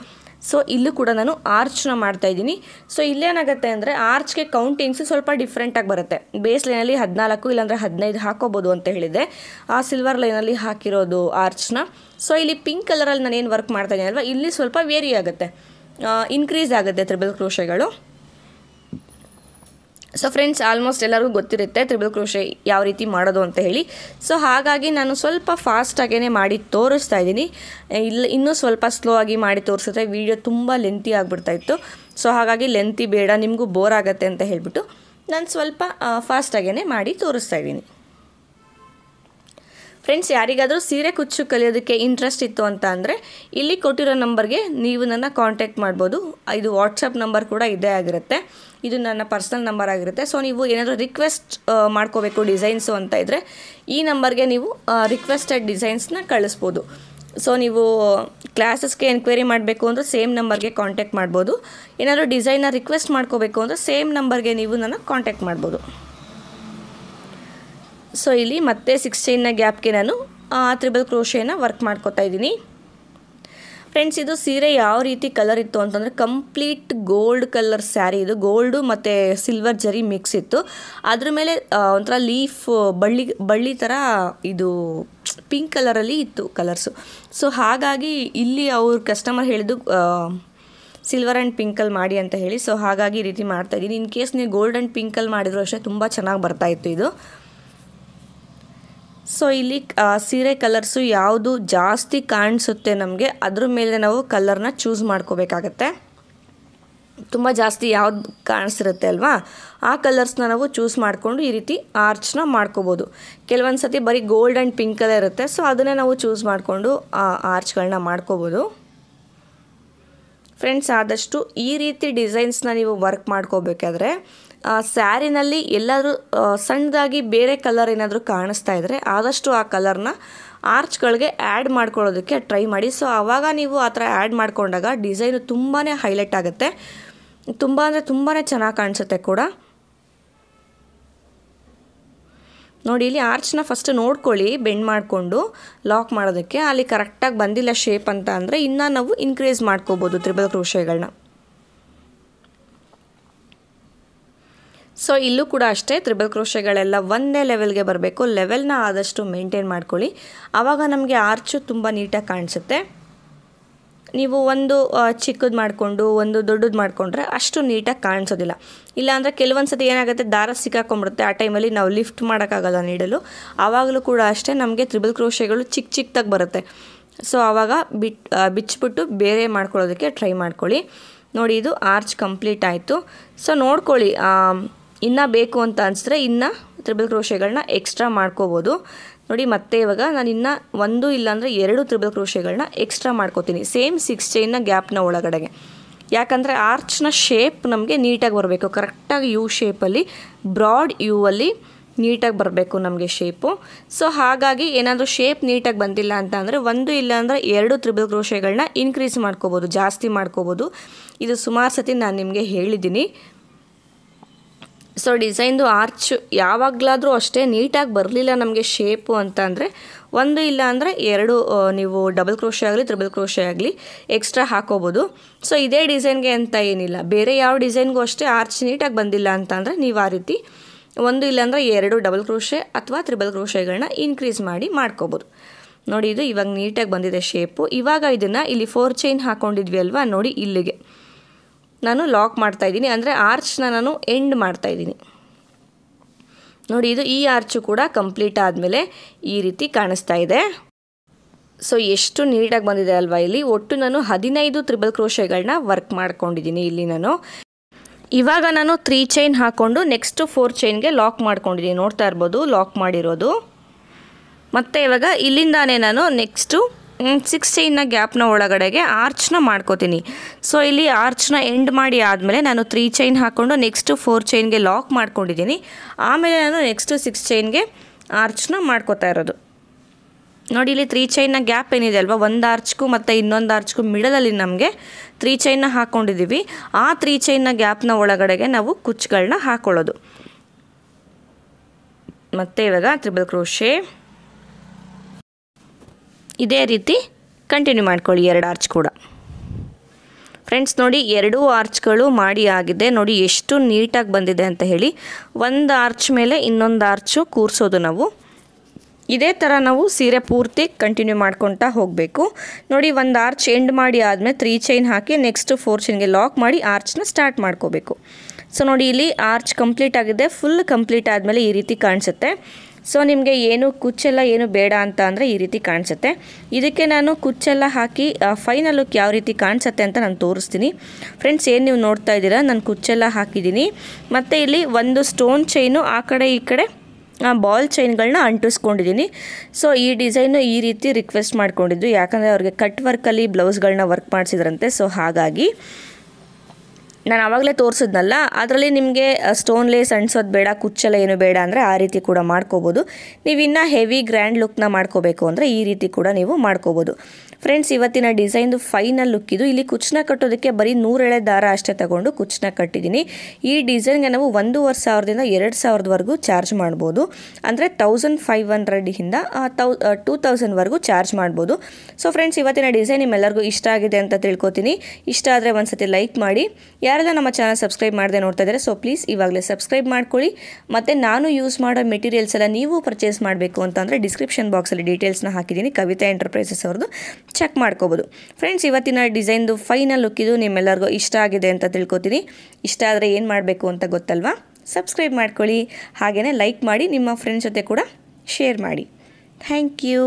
ಸೊ ಇಲ್ಲೂ ಕೂಡ ನಾನು ಆರ್ಚ್ನ ಇದ್ದೀನಿ ಸೊ ಇಲ್ಲೇನಾಗುತ್ತೆ ಅಂದರೆ ಆರ್ಚ್ಗೆ ಕೌಂಟಿಂಗ್ಸು ಸ್ವಲ್ಪ ಡಿಫ್ರೆಂಟಾಗಿ ಬರುತ್ತೆ ಬೇಸ್ ಲೈನಲ್ಲಿ ಹದಿನಾಲ್ಕು ಇಲ್ಲಾಂದರೆ ಹದಿನೈದು ಹಾಕೋಬೋದು ಅಂತ ಹೇಳಿದೆ ಆ ಸಿಲ್ವರ್ ಲೈನಲ್ಲಿ ಹಾಕಿರೋದು ಆರ್ಚ್ನ ಸೊ ಇಲ್ಲಿ ಪಿಂಕ್ ಕಲರಲ್ಲಿ ನಾನು ಏನು ವರ್ಕ್ ಮಾಡ್ತಾ ಇದ್ದೀನಿ ಅಲ್ವಾ ಇಲ್ಲಿ ಸ್ವಲ್ಪ ವೇರಿ ಆಗುತ್ತೆ ಇನ್ಕ್ರೀಸ್ ಆಗುತ್ತೆ ತ್ರಿಬಲ್ ಕ್ರೋಶೆಗಳು ಸೊ ಫ್ರೆಂಡ್ಸ್ ಆಲ್ಮೋಸ್ಟ್ ಎಲ್ಲರಿಗೂ ಗೊತ್ತಿರುತ್ತೆ ತ್ರಿಬಲ್ ಕ್ರೋಶೆ ಯಾವ ರೀತಿ ಮಾಡೋದು ಅಂತ ಹೇಳಿ ಸೊ ಹಾಗಾಗಿ ನಾನು ಸ್ವಲ್ಪ ಫಾಸ್ಟಾಗೇ ಮಾಡಿ ತೋರಿಸ್ತಾ ಇದ್ದೀನಿ ಇಲ್ಲಿ ಇನ್ನೂ ಸ್ವಲ್ಪ ಸ್ಲೋ ಆಗಿ ಮಾಡಿ ತೋರಿಸಿದ್ರೆ ವೀಡಿಯೋ ತುಂಬ ಲೆಂತಿ ಇತ್ತು ಸೊ ಹಾಗಾಗಿ ಲೆಂತಿ ಬೇಡ ನಿಮಗೂ ಬೋರ್ ಆಗುತ್ತೆ ಅಂತ ಹೇಳಿಬಿಟ್ಟು ನಾನು ಸ್ವಲ್ಪ ಫಾಸ್ಟಾಗೇ ಮಾಡಿ ತೋರಿಸ್ತಾ ಇದ್ದೀನಿ ಫ್ರೆಂಡ್ಸ್ ಯಾರಿಗಾದರೂ ಸೀರೆ ಕುಚ್ಚು ಕಲಿಯೋದಕ್ಕೆ ಇಂಟ್ರೆಸ್ಟ್ ಇತ್ತು ಅಂತ ಅಂದರೆ ಇಲ್ಲಿ ಕೊಟ್ಟಿರೋ ನಂಬರ್ಗೆ ನೀವು ನನ್ನ ಕಾಂಟ್ಯಾಕ್ಟ್ ಮಾಡ್ಬೋದು ಇದು ವಾಟ್ಸಪ್ ನಂಬರ್ ಕೂಡ ಇದೇ ಆಗಿರುತ್ತೆ ಇದು ನನ್ನ ಪರ್ಸ್ನಲ್ ನಂಬರ್ ಆಗಿರುತ್ತೆ ಸೊ ನೀವು ಏನಾದರೂ ರಿಕ್ವೆಸ್ಟ್ ಮಾಡ್ಕೋಬೇಕು ಡಿಸೈನ್ಸು ಅಂತ ಇದ್ದರೆ ಈ ನಂಬರ್ಗೆ ನೀವು ರಿಕ್ವೆಸ್ಟೆಡ್ ಡಿಸೈನ್ಸ್ನ ಕಳಿಸ್ಬೋದು ಸೊ ನೀವು ಕ್ಲಾಸಸ್ಗೆ ಎನ್ಕ್ವೈರಿ ಮಾಡಬೇಕು ಅಂದರೆ ಸೇಮ್ ನಂಬರ್ಗೆ ಕಾಂಟ್ಯಾಕ್ಟ್ ಮಾಡ್ಬೋದು ಏನಾದರೂ ಡಿಸೈನ್ನ ರಿಕ್ವೆಸ್ಟ್ ಮಾಡ್ಕೋಬೇಕು ಅಂದರೆ ಸೇಮ್ ನಂಬರ್ಗೆ ನೀವು ನನ್ನ ಕಾಂಟ್ಯಾಕ್ಟ್ ಮಾಡ್ಬೋದು ಸೊ ಇಲ್ಲಿ ಮತ್ತೆ ಸಿಕ್ಸ್ಟೀನ್ನ ಗ್ಯಾಪ್ಗೆ ನಾನು ತ್ರಿಬಲ್ ಕ್ರೋಶೇನ ವರ್ಕ್ ಮಾಡ್ಕೋತಾ ಇದ್ದೀನಿ ಫ್ರೆಂಡ್ಸ್ ಇದು ಸೀರೆ ಯಾವ ರೀತಿ ಕಲರ್ ಇತ್ತು ಅಂತಂದರೆ ಕಂಪ್ಲೀಟ್ ಗೋಲ್ಡ್ ಕಲರ್ ಸ್ಯಾರಿ ಇದು ಗೋಲ್ಡು ಮತ್ತು ಸಿಲ್ವರ್ ಜರಿ ಮಿಕ್ಸ್ ಇತ್ತು ಅದ್ರ ಮೇಲೆ ಒಂಥರ ಲೀಫ್ ಬಳ್ಳಿ ಬಳ್ಳಿ ಥರ ಇದು ಪಿಂಕ್ ಕಲರಲ್ಲಿ ಇತ್ತು ಕಲರ್ಸು ಸೊ ಹಾಗಾಗಿ ಇಲ್ಲಿ ಅವ್ರ ಕಸ್ಟಮರ್ ಹೇಳಿದ್ದು ಸಿಲ್ವರ್ ಆ್ಯಂಡ್ ಪಿಂಕಲ್ಲಿ ಮಾಡಿ ಅಂತ ಹೇಳಿ ಸೊ ಹಾಗಾಗಿ ಈ ರೀತಿ ಮಾಡ್ತಾಯಿದ್ದೀನಿ ಇನ್ ಕೇಸ್ ನೀವು ಗೋಲ್ಡ್ ಆ್ಯಂಡ್ ಪಿಂಕಲ್ಲಿ ಮಾಡಿದ್ರು ಅಷ್ಟೇ ತುಂಬ ಚೆನ್ನಾಗಿ ಬರ್ತಾಯಿತ್ತು ಇದು ಸೊ ಇಲ್ಲಿ ಸೀರೆ ಕಲರ್ಸು ಯಾವುದು ಜಾಸ್ತಿ ಕಾಣಿಸುತ್ತೆ ನಮಗೆ ಅದ್ರ ಮೇಲೆ ನಾವು ಕಲರ್ನ ಚೂಸ್ ಮಾಡ್ಕೋಬೇಕಾಗತ್ತೆ ತುಂಬ ಜಾಸ್ತಿ ಯಾವ್ದು ಕಾಣಿಸಿರುತ್ತೆ ಅಲ್ವಾ ಆ ಕಲರ್ಸ್ನ ನಾವು ಚೂಸ್ ಮಾಡಿಕೊಂಡು ಈ ರೀತಿ ಆರ್ಚ್ನ ಮಾಡ್ಕೋಬೋದು ಕೆಲವೊಂದು ಸತಿ ಬರೀ ಗೋಲ್ಡ್ ಆ್ಯಂಡ್ ಪಿಂಕ್ ಕಲರ್ ಇರುತ್ತೆ ಸೊ ಅದನ್ನೇ ನಾವು ಚೂಸ್ ಮಾಡಿಕೊಂಡು ಆ ಆರ್ಚ್ಗಳನ್ನ ಮಾಡ್ಕೋಬೋದು ಫ್ರೆಂಡ್ಸ್ ಆದಷ್ಟು ಈ ರೀತಿ ಡಿಸೈನ್ಸ್ನ ನೀವು ವರ್ಕ್ ಮಾಡ್ಕೋಬೇಕಾದ್ರೆ ಸ್ಯಾರಿನಲ್ಲಿ ಎಲ್ಲಾದರೂ ಸಣ್ಣದಾಗಿ ಬೇರೆ ಕಲರ್ ಏನಾದರೂ ಕಾಣಿಸ್ತಾ ಇದ್ದರೆ ಆದಷ್ಟು ಆ ಕಲರ್ನ ಆರ್ಚ್ಗಳಿಗೆ ಆ್ಯಡ್ ಮಾಡ್ಕೊಳ್ಳೋದಕ್ಕೆ ಟ್ರೈ ಮಾಡಿ ಸೊ ಆವಾಗ ನೀವು ಆ ಥರ ಆ್ಯಡ್ ಮಾಡಿಕೊಂಡಾಗ ಡಿಸೈನು ತುಂಬಾ ಹೈಲೈಟ್ ಆಗುತ್ತೆ ತುಂಬ ಅಂದರೆ ತುಂಬಾ ಚೆನ್ನಾಗಿ ಕಾಣಿಸುತ್ತೆ ಕೂಡ ನೋಡಿ ಇಲ್ಲಿ ಆರ್ಚ್ನ ಫಸ್ಟ್ ನೋಡ್ಕೊಳ್ಳಿ ಬೆಂಡ್ ಮಾಡಿಕೊಂಡು ಲಾಕ್ ಮಾಡೋದಕ್ಕೆ ಅಲ್ಲಿ ಕರೆಕ್ಟಾಗಿ ಬಂದಿಲ್ಲ ಶೇಪ್ ಅಂತ ಅಂದರೆ ಇನ್ನೂ ನಾವು ಇನ್ಕ್ರೀಸ್ ಮಾಡ್ಕೋಬೋದು ತ್ರಿಬಲ್ ಕ್ರೋಶೆಗಳನ್ನ ಸೊ ಇಲ್ಲೂ ಕೂಡ ಅಷ್ಟೇ ತ್ರಿಬಲ್ ಕ್ರೋಶೆಗಳೆಲ್ಲ ಒಂದೇ ಲೆವೆಲ್ಗೆ ಬರಬೇಕು ಲೆವೆಲ್ನ ಆದಷ್ಟು ಮೇಂಟೈನ್ ಮಾಡ್ಕೊಳ್ಳಿ ಆವಾಗ ನಮಗೆ ಆರ್ಚು ತುಂಬ ನೀಟಾಗಿ ಕಾಣಿಸುತ್ತೆ ನೀವು ಒಂದು ಚಿಕ್ಕದು ಮಾಡಿಕೊಂಡು ಒಂದು ದೊಡ್ಡದು ಮಾಡಿಕೊಂಡ್ರೆ ಅಷ್ಟು ನೀಟಾಗಿ ಕಾಣಿಸೋದಿಲ್ಲ ಇಲ್ಲಾಂದರೆ ಕೆಲವೊಂದು ಸತಿ ಏನಾಗುತ್ತೆ ದಾರ ಸಿಕ್ಕಾಕೊಂಡ್ಬಿಡುತ್ತೆ ಆ ಟೈಮಲ್ಲಿ ನಾವು ಲಿಫ್ಟ್ ಮಾಡೋಕ್ಕಾಗಲ್ಲ ನೀಡಲು ಆವಾಗಲೂ ಕೂಡ ಅಷ್ಟೇ ನಮಗೆ ತ್ರಿಬಲ್ ಕ್ರೋಶೆಗಳು ಚಿಕ್ಕ ಚಿಕ್ಕದಾಗಿ ಬರುತ್ತೆ ಸೊ ಆವಾಗ ಬಿಟ್ ಬಿಚ್ಚಿಬಿಟ್ಟು ಬೇರೆ ಮಾಡ್ಕೊಳ್ಳೋದಕ್ಕೆ ಟ್ರೈ ಮಾಡ್ಕೊಳ್ಳಿ ನೋಡಿ ಇದು ಆರ್ಚ್ ಕಂಪ್ಲೀಟ್ ಆಯಿತು ಸೊ ನೋಡ್ಕೊಳ್ಳಿ ಇನ್ನೂ ಬೇಕು ಅಂತ ಅನಿಸಿದ್ರೆ ಇನ್ನೂ ತ್ರಿಬಲ್ ಕ್ರೋಶೆಗಳನ್ನ ಎಕ್ಸ್ಟ್ರಾ ಮಾಡ್ಕೋಬೋದು ನೋಡಿ ಮತ್ತೆ ಇವಾಗ ನಾನು ಇನ್ನು ಒಂದು ಇಲ್ಲಾಂದರೆ ಎರಡು ತ್ರಿಬಲ್ ಕ್ರೋಶೆಗಳನ್ನ ಎಕ್ಸ್ಟ್ರಾ ಮಾಡ್ಕೋತೀನಿ ಸೇಮ್ ಸಿಕ್ಸ್ ಚೈನ್ನ ಗ್ಯಾಪ್ನ ಒಳಗಡೆಗೆ ಯಾಕಂದರೆ ಆರ್ಚ್ನ ಶೇಪ್ ನಮಗೆ ನೀಟಾಗಿ ಬರಬೇಕು ಕರೆಕ್ಟಾಗಿ ಯು ಶೇಪಲ್ಲಿ ಬ್ರಾಡ್ ಯು ಅಲ್ಲಿ ನೀಟಾಗಿ ಬರಬೇಕು ನಮಗೆ ಶೇಪು ಸೊ ಹಾಗಾಗಿ ಏನಾದರೂ ಶೇಪ್ ನೀಟಾಗಿ ಬಂದಿಲ್ಲ ಅಂತ ಅಂದರೆ ಒಂದು ಇಲ್ಲಾಂದರೆ ಎರಡು ತ್ರಿಬಲ್ ಕ್ರೋಶೆಗಳನ್ನ ಇನ್ಕ್ರೀಸ್ ಮಾಡ್ಕೋಬೋದು ಜಾಸ್ತಿ ಮಾಡ್ಕೋಬೋದು ಇದು ಸುಮಾರು ಸತಿ ನಾನು ನಿಮಗೆ ಹೇಳಿದ್ದೀನಿ ಸೊ ಡಿಸೈನ್ದು ಆರ್ಚ್ ಯಾವಾಗಲಾದರೂ ಅಷ್ಟೇ ನೀಟಾಗಿ ಬರಲಿಲ್ಲ ನಮಗೆ ಶೇಪು ಅಂತ ಅಂದರೆ ಒಂದು ಇಲ್ಲ ಅಂದರೆ ಎರಡು ನೀವು ಡಬಲ್ ಕ್ರೋಶೆ ಆಗಲಿ ತ್ರಿಬಲ್ ಕ್ರೋಶೆ ಆಗಲಿ ಎಕ್ಸ್ಟ್ರಾ ಹಾಕೋಬೋದು ಸೊ ಇದೇ ಡಿಸೈನ್ಗೆ ಅಂತ ಏನಿಲ್ಲ ಬೇರೆ ಯಾವ ಡಿಸೈನ್ಗೂ ಅಷ್ಟೇ ಆರ್ಚ್ ನೀಟಾಗಿ ಬಂದಿಲ್ಲ ಅಂತ ಅಂದರೆ ನೀವು ಆ ರೀತಿ ಒಂದು ಇಲ್ಲಾಂದರೆ ಎರಡು ಡಬಲ್ ಕ್ರೋಶೆ ಅಥವಾ ತ್ರಿಬಲ್ ಕ್ರೋಶೆಗಳನ್ನ ಇನ್ಕ್ರೀಸ್ ಮಾಡಿ ಮಾಡ್ಕೋಬೋದು ನೋಡಿ ಇದು ಇವಾಗ ನೀಟಾಗಿ ಬಂದಿದೆ ಶೇಪು ಇವಾಗ ಇದನ್ನು ಇಲ್ಲಿ ಫೋರ್ ಚೈನ್ ಹಾಕ್ಕೊಂಡಿದ್ವಿ ಅಲ್ವಾ ನೋಡಿ ಇಲ್ಲಿಗೆ ನಾನು ಲಾಕ್ ಮಾಡ್ತಾಯಿದ್ದೀನಿ ಅಂದರೆ ಆರ್ಚ್ನ ನಾನು ಎಂಡ್ ಮಾಡ್ತಾಯಿದ್ದೀನಿ ನೋಡಿ ಇದು ಈ ಆರ್ಚು ಕೂಡ ಕಂಪ್ಲೀಟ್ ಆದಮೇಲೆ ಈ ರೀತಿ ಕಾಣಿಸ್ತಾ ಇದೆ ಸೊ ಎಷ್ಟು ನೀಟಾಗಿ ಬಂದಿದೆ ಅಲ್ವಾ ಇಲ್ಲಿ ಒಟ್ಟು ನಾನು ಹದಿನೈದು ತ್ರಿಬಲ್ ಕ್ರೋಶೆಗಳನ್ನ ವರ್ಕ್ ಮಾಡ್ಕೊಂಡಿದ್ದೀನಿ ಇಲ್ಲಿ ನಾನು ಇವಾಗ ನಾನು ತ್ರೀ ಚೈನ್ ಹಾಕ್ಕೊಂಡು ನೆಕ್ಸ್ಟು ಫೋರ್ ಚೈನ್ಗೆ ಲಾಕ್ ಮಾಡ್ಕೊಂಡಿದ್ದೀನಿ ನೋಡ್ತಾ ಇರ್ಬೋದು ಲಾಕ್ ಮಾಡಿರೋದು ಮತ್ತು ಇವಾಗ ಇಲ್ಲಿಂದಾನೇ ನಾನು ನೆಕ್ಸ್ಟು ಚೈನ್ನ ಗ್ಯಾಪ್ನ ಒಳಗಡೆಗೆ ಆರ್ಚ್ನ ಮಾಡ್ಕೋತೀನಿ ಸೊ ಇಲ್ಲಿ ಆರ್ಚ್ನ ಎಂಡ್ ಮಾಡಿ ಆದಮೇಲೆ ನಾನು ತ್ರೀ ಚೈನ್ ಹಾಕ್ಕೊಂಡು ನೆಕ್ಸ್ಟು ಫೋರ್ ಚೈನ್ಗೆ ಲಾಕ್ ಮಾಡ್ಕೊಂಡಿದ್ದೀನಿ ಆಮೇಲೆ ನಾನು ನೆಕ್ಸ್ಟು ಸಿಕ್ಸ್ ಚೈನ್ಗೆ ಆರ್ಚ್ನ ಮಾಡ್ಕೋತಾ ಇರೋದು ನೋಡಿ ಇಲ್ಲಿ ತ್ರೀ ಚೈನ್ನ ಗ್ಯಾಪ್ ಏನಿದೆ ಅಲ್ವಾ ಒಂದು ಆರ್ಚ್ಗೂ ಮತ್ತು ಇನ್ನೊಂದು ಆರ್ಚ್ಗೂ ಮಿಡಲಲ್ಲಿ ನಮಗೆ ತ್ರೀ ಚೈನ್ನ ಹಾಕ್ಕೊಂಡಿದ್ದೀವಿ ಆ ತ್ರೀ ಚೈನ್ನ ಗ್ಯಾಪ್ನ ಒಳಗಡೆಗೆ ನಾವು ಕುಚ್ಚುಗಳನ್ನ ಹಾಕ್ಕೊಳ್ಳೋದು ಮತ್ತೆ ಇವಾಗ ತ್ರಿಬಲ್ ಕ್ರೋಶೆ ಇದೇ ರೀತಿ ಕಂಟಿನ್ಯೂ ಮಾಡ್ಕೊಳ್ಳಿ ಎರಡು ಆರ್ಚ್ ಕೂಡ ಫ್ರೆಂಡ್ಸ್ ನೋಡಿ ಎರಡೂ ಆರ್ಚ್ಗಳು ಮಾಡಿ ಆಗಿದೆ ನೋಡಿ ಎಷ್ಟು ನೀಟಾಗಿ ಬಂದಿದೆ ಅಂತ ಹೇಳಿ ಒಂದು ಆರ್ಚ್ ಮೇಲೆ ಇನ್ನೊಂದು ಆರ್ಚು ಕೂರಿಸೋದು ನಾವು ಇದೇ ಥರ ನಾವು ಸೀರೆ ಪೂರ್ತಿ ಕಂಟಿನ್ಯೂ ಮಾಡ್ಕೊತಾ ಹೋಗಬೇಕು ನೋಡಿ ಒಂದು ಆರ್ಚ್ ಎಂಡ್ ಮಾಡಿ ಆದಮೇಲೆ ತ್ರೀ ಚೈನ್ ಹಾಕಿ ನೆಕ್ಸ್ಟು ಫೋರ್ ಚೈನ್ಗೆ ಲಾಕ್ ಮಾಡಿ ಆರ್ಚ್ನ ಸ್ಟಾರ್ಟ್ ಮಾಡ್ಕೋಬೇಕು ಸೊ ನೋಡಿ ಇಲ್ಲಿ ಆರ್ಚ್ ಕಂಪ್ಲೀಟ್ ಆಗಿದೆ ಫುಲ್ ಕಂಪ್ಲೀಟ್ ಆದಮೇಲೆ ಈ ರೀತಿ ಕಾಣಿಸುತ್ತೆ ಸೊ ನಿಮಗೆ ಏನು ಕುಚ್ಚೆಲ್ಲ ಏನು ಬೇಡ ಅಂತ ಅಂದರೆ ಈ ರೀತಿ ಕಾಣಿಸುತ್ತೆ ಇದಕ್ಕೆ ನಾನು ಕುಚ್ಚೆಲ್ಲ ಹಾಕಿ ಫೈನಲ್ ಲುಕ್ ಯಾವ ರೀತಿ ಕಾಣಿಸುತ್ತೆ ಅಂತ ನಾನು ತೋರಿಸ್ತೀನಿ ಫ್ರೆಂಡ್ಸ್ ಏನು ನೀವು ನೋಡ್ತಾ ಇದ್ದೀರಾ ನಾನು ಕುಚ್ಚೆಲ್ಲ ಹಾಕಿದ್ದೀನಿ ಮತ್ತು ಇಲ್ಲಿ ಒಂದು ಸ್ಟೋನ್ ಚೈನು ಆ ಕಡೆ ಈ ಕಡೆ ಬಾಲ್ ಚೈನ್ಗಳನ್ನ ಅಂಟಿಸ್ಕೊಂಡಿದ್ದೀನಿ ಸೊ ಈ ಡಿಸೈನು ಈ ರೀತಿ ರಿಕ್ವೆಸ್ಟ್ ಮಾಡ್ಕೊಂಡಿದ್ದು ಯಾಕಂದರೆ ಅವ್ರಿಗೆ ಕಟ್ ವರ್ಕಲ್ಲಿ ಬ್ಲೌಸ್ಗಳನ್ನ ವರ್ಕ್ ಮಾಡಿಸಿದ್ರಂತೆ ಸೊ ಹಾಗಾಗಿ ನಾನು ಆವಾಗಲೇ ತೋರಿಸಿದ್ನಲ್ಲ ಅದರಲ್ಲಿ ನಿಮಗೆ ಸ್ಟೋನ್ಲೇಸ್ ಅಣಿಸೋದು ಬೇಡ ಕುಚ್ಚಲ ಏನು ಬೇಡ ಅಂದರೆ ಆ ರೀತಿ ಕೂಡ ಮಾಡ್ಕೋಬೋದು ನೀವು ಇನ್ನೂ ಹೆವಿ ಗ್ರ್ಯಾಂಡ್ ಲುಕ್ನ ಮಾಡ್ಕೋಬೇಕು ಅಂದರೆ ಈ ರೀತಿ ಕೂಡ ನೀವು ಮಾಡ್ಕೋಬೋದು ಫ್ರೆಂಡ್ಸ್ ಇವತ್ತಿನ ಡಿಸೈನ್ದು ಫೈನಲ್ ಲುಕ್ ಇದು ಇಲ್ಲಿ ಕುಚ್ಚನ ಕಟ್ಟೋದಕ್ಕೆ ಬರೀ ನೂರೆಳೆ ದಾರ ಅಷ್ಟೇ ತಗೊಂಡು ಕುಚ್ಚನ ಕಟ್ಟಿದ್ದೀನಿ ಈ ಡಿಸೈನ್ಗೆ ನಾವು ಒಂದೂವರೆ ಸಾವಿರದಿಂದ ಎರಡು ಸಾವಿರದವರೆಗೂ ಚಾರ್ಜ್ ಮಾಡ್ಬೋದು ಅಂದರೆ ತೌಸಂಡ್ ಫೈವ್ ಹಂಡ್ರೆಡಿಂದ ತೌ ಟೂ ತೌಸಂಡ್ವರೆಗೂ ಚಾರ್ಜ್ ಮಾಡ್ಬೋದು ಸೊ ಫ್ರೆಂಡ್ಸ್ ಇವತ್ತಿನ ಡಿಸೈನ್ ನಿಮ್ಮೆಲ್ಲರಿಗೂ ಇಷ್ಟ ಆಗಿದೆ ಅಂತ ತಿಳ್ಕೊತೀನಿ ಇಷ್ಟ ಆದರೆ ಸತಿ ಲೈಕ್ ಮಾಡಿ ಯಾರೆಲ್ಲ ನಮ್ಮ ಚಾನಲ್ ಸಬ್ಸ್ಕ್ರೈಬ್ ಮಾಡದೆ ನೋಡ್ತಾ ಇದ್ದಾರೆ ಸೊ ಪ್ಲೀಸ್ ಇವಾಗಲೇ ಸಬ್ಸ್ಕ್ರೈಬ್ ಮಾಡ್ಕೊಳ್ಳಿ ಮತ್ತು ನಾನು ಯೂಸ್ ಮಾಡೋ ಮೆಟೀರಿಯಲ್ಸ್ ಎಲ್ಲ ನೀವು ಪರ್ಚೇಸ್ ಮಾಡಬೇಕು ಅಂತಂದರೆ ಡಿಸ್ಕ್ರಿಪ್ಷನ್ ಬಾಕ್ಸಲ್ಲಿ ಡೀಟೇಲ್ಸ್ನ ಹಾಕಿದ್ದೀನಿ ಕವಿತಾ ಎಂಟರ್ಪ್ರೈಸಸ್ ಅವ್ರದ್ದು ಚೆಕ್ ಮಾಡ್ಕೋಬೋದು ಫ್ರೆಂಡ್ಸ್ ಇವತ್ತಿನ ಡಿಸೈನ್ದು ಫೈನಲ್ ಲುಕ್ ಇದು ನಿಮ್ಮೆಲ್ಲರಿಗೂ ಇಷ್ಟ ಆಗಿದೆ ಅಂತ ತಿಳ್ಕೊತೀನಿ ಇಷ್ಟ ಆದರೆ ಏನು ಮಾಡಬೇಕು ಅಂತ ಗೊತ್ತಲ್ವಾ ಸಬ್ಸ್ಕ್ರೈಬ್ ಮಾಡ್ಕೊಳ್ಳಿ ಹಾಗೆಯೇ ಲೈಕ್ ಮಾಡಿ ನಿಮ್ಮ ಫ್ರೆಂಡ್ಸ್ ಜೊತೆ ಕೂಡ ಶೇರ್ ಮಾಡಿ ಥ್ಯಾಂಕ್ ಯು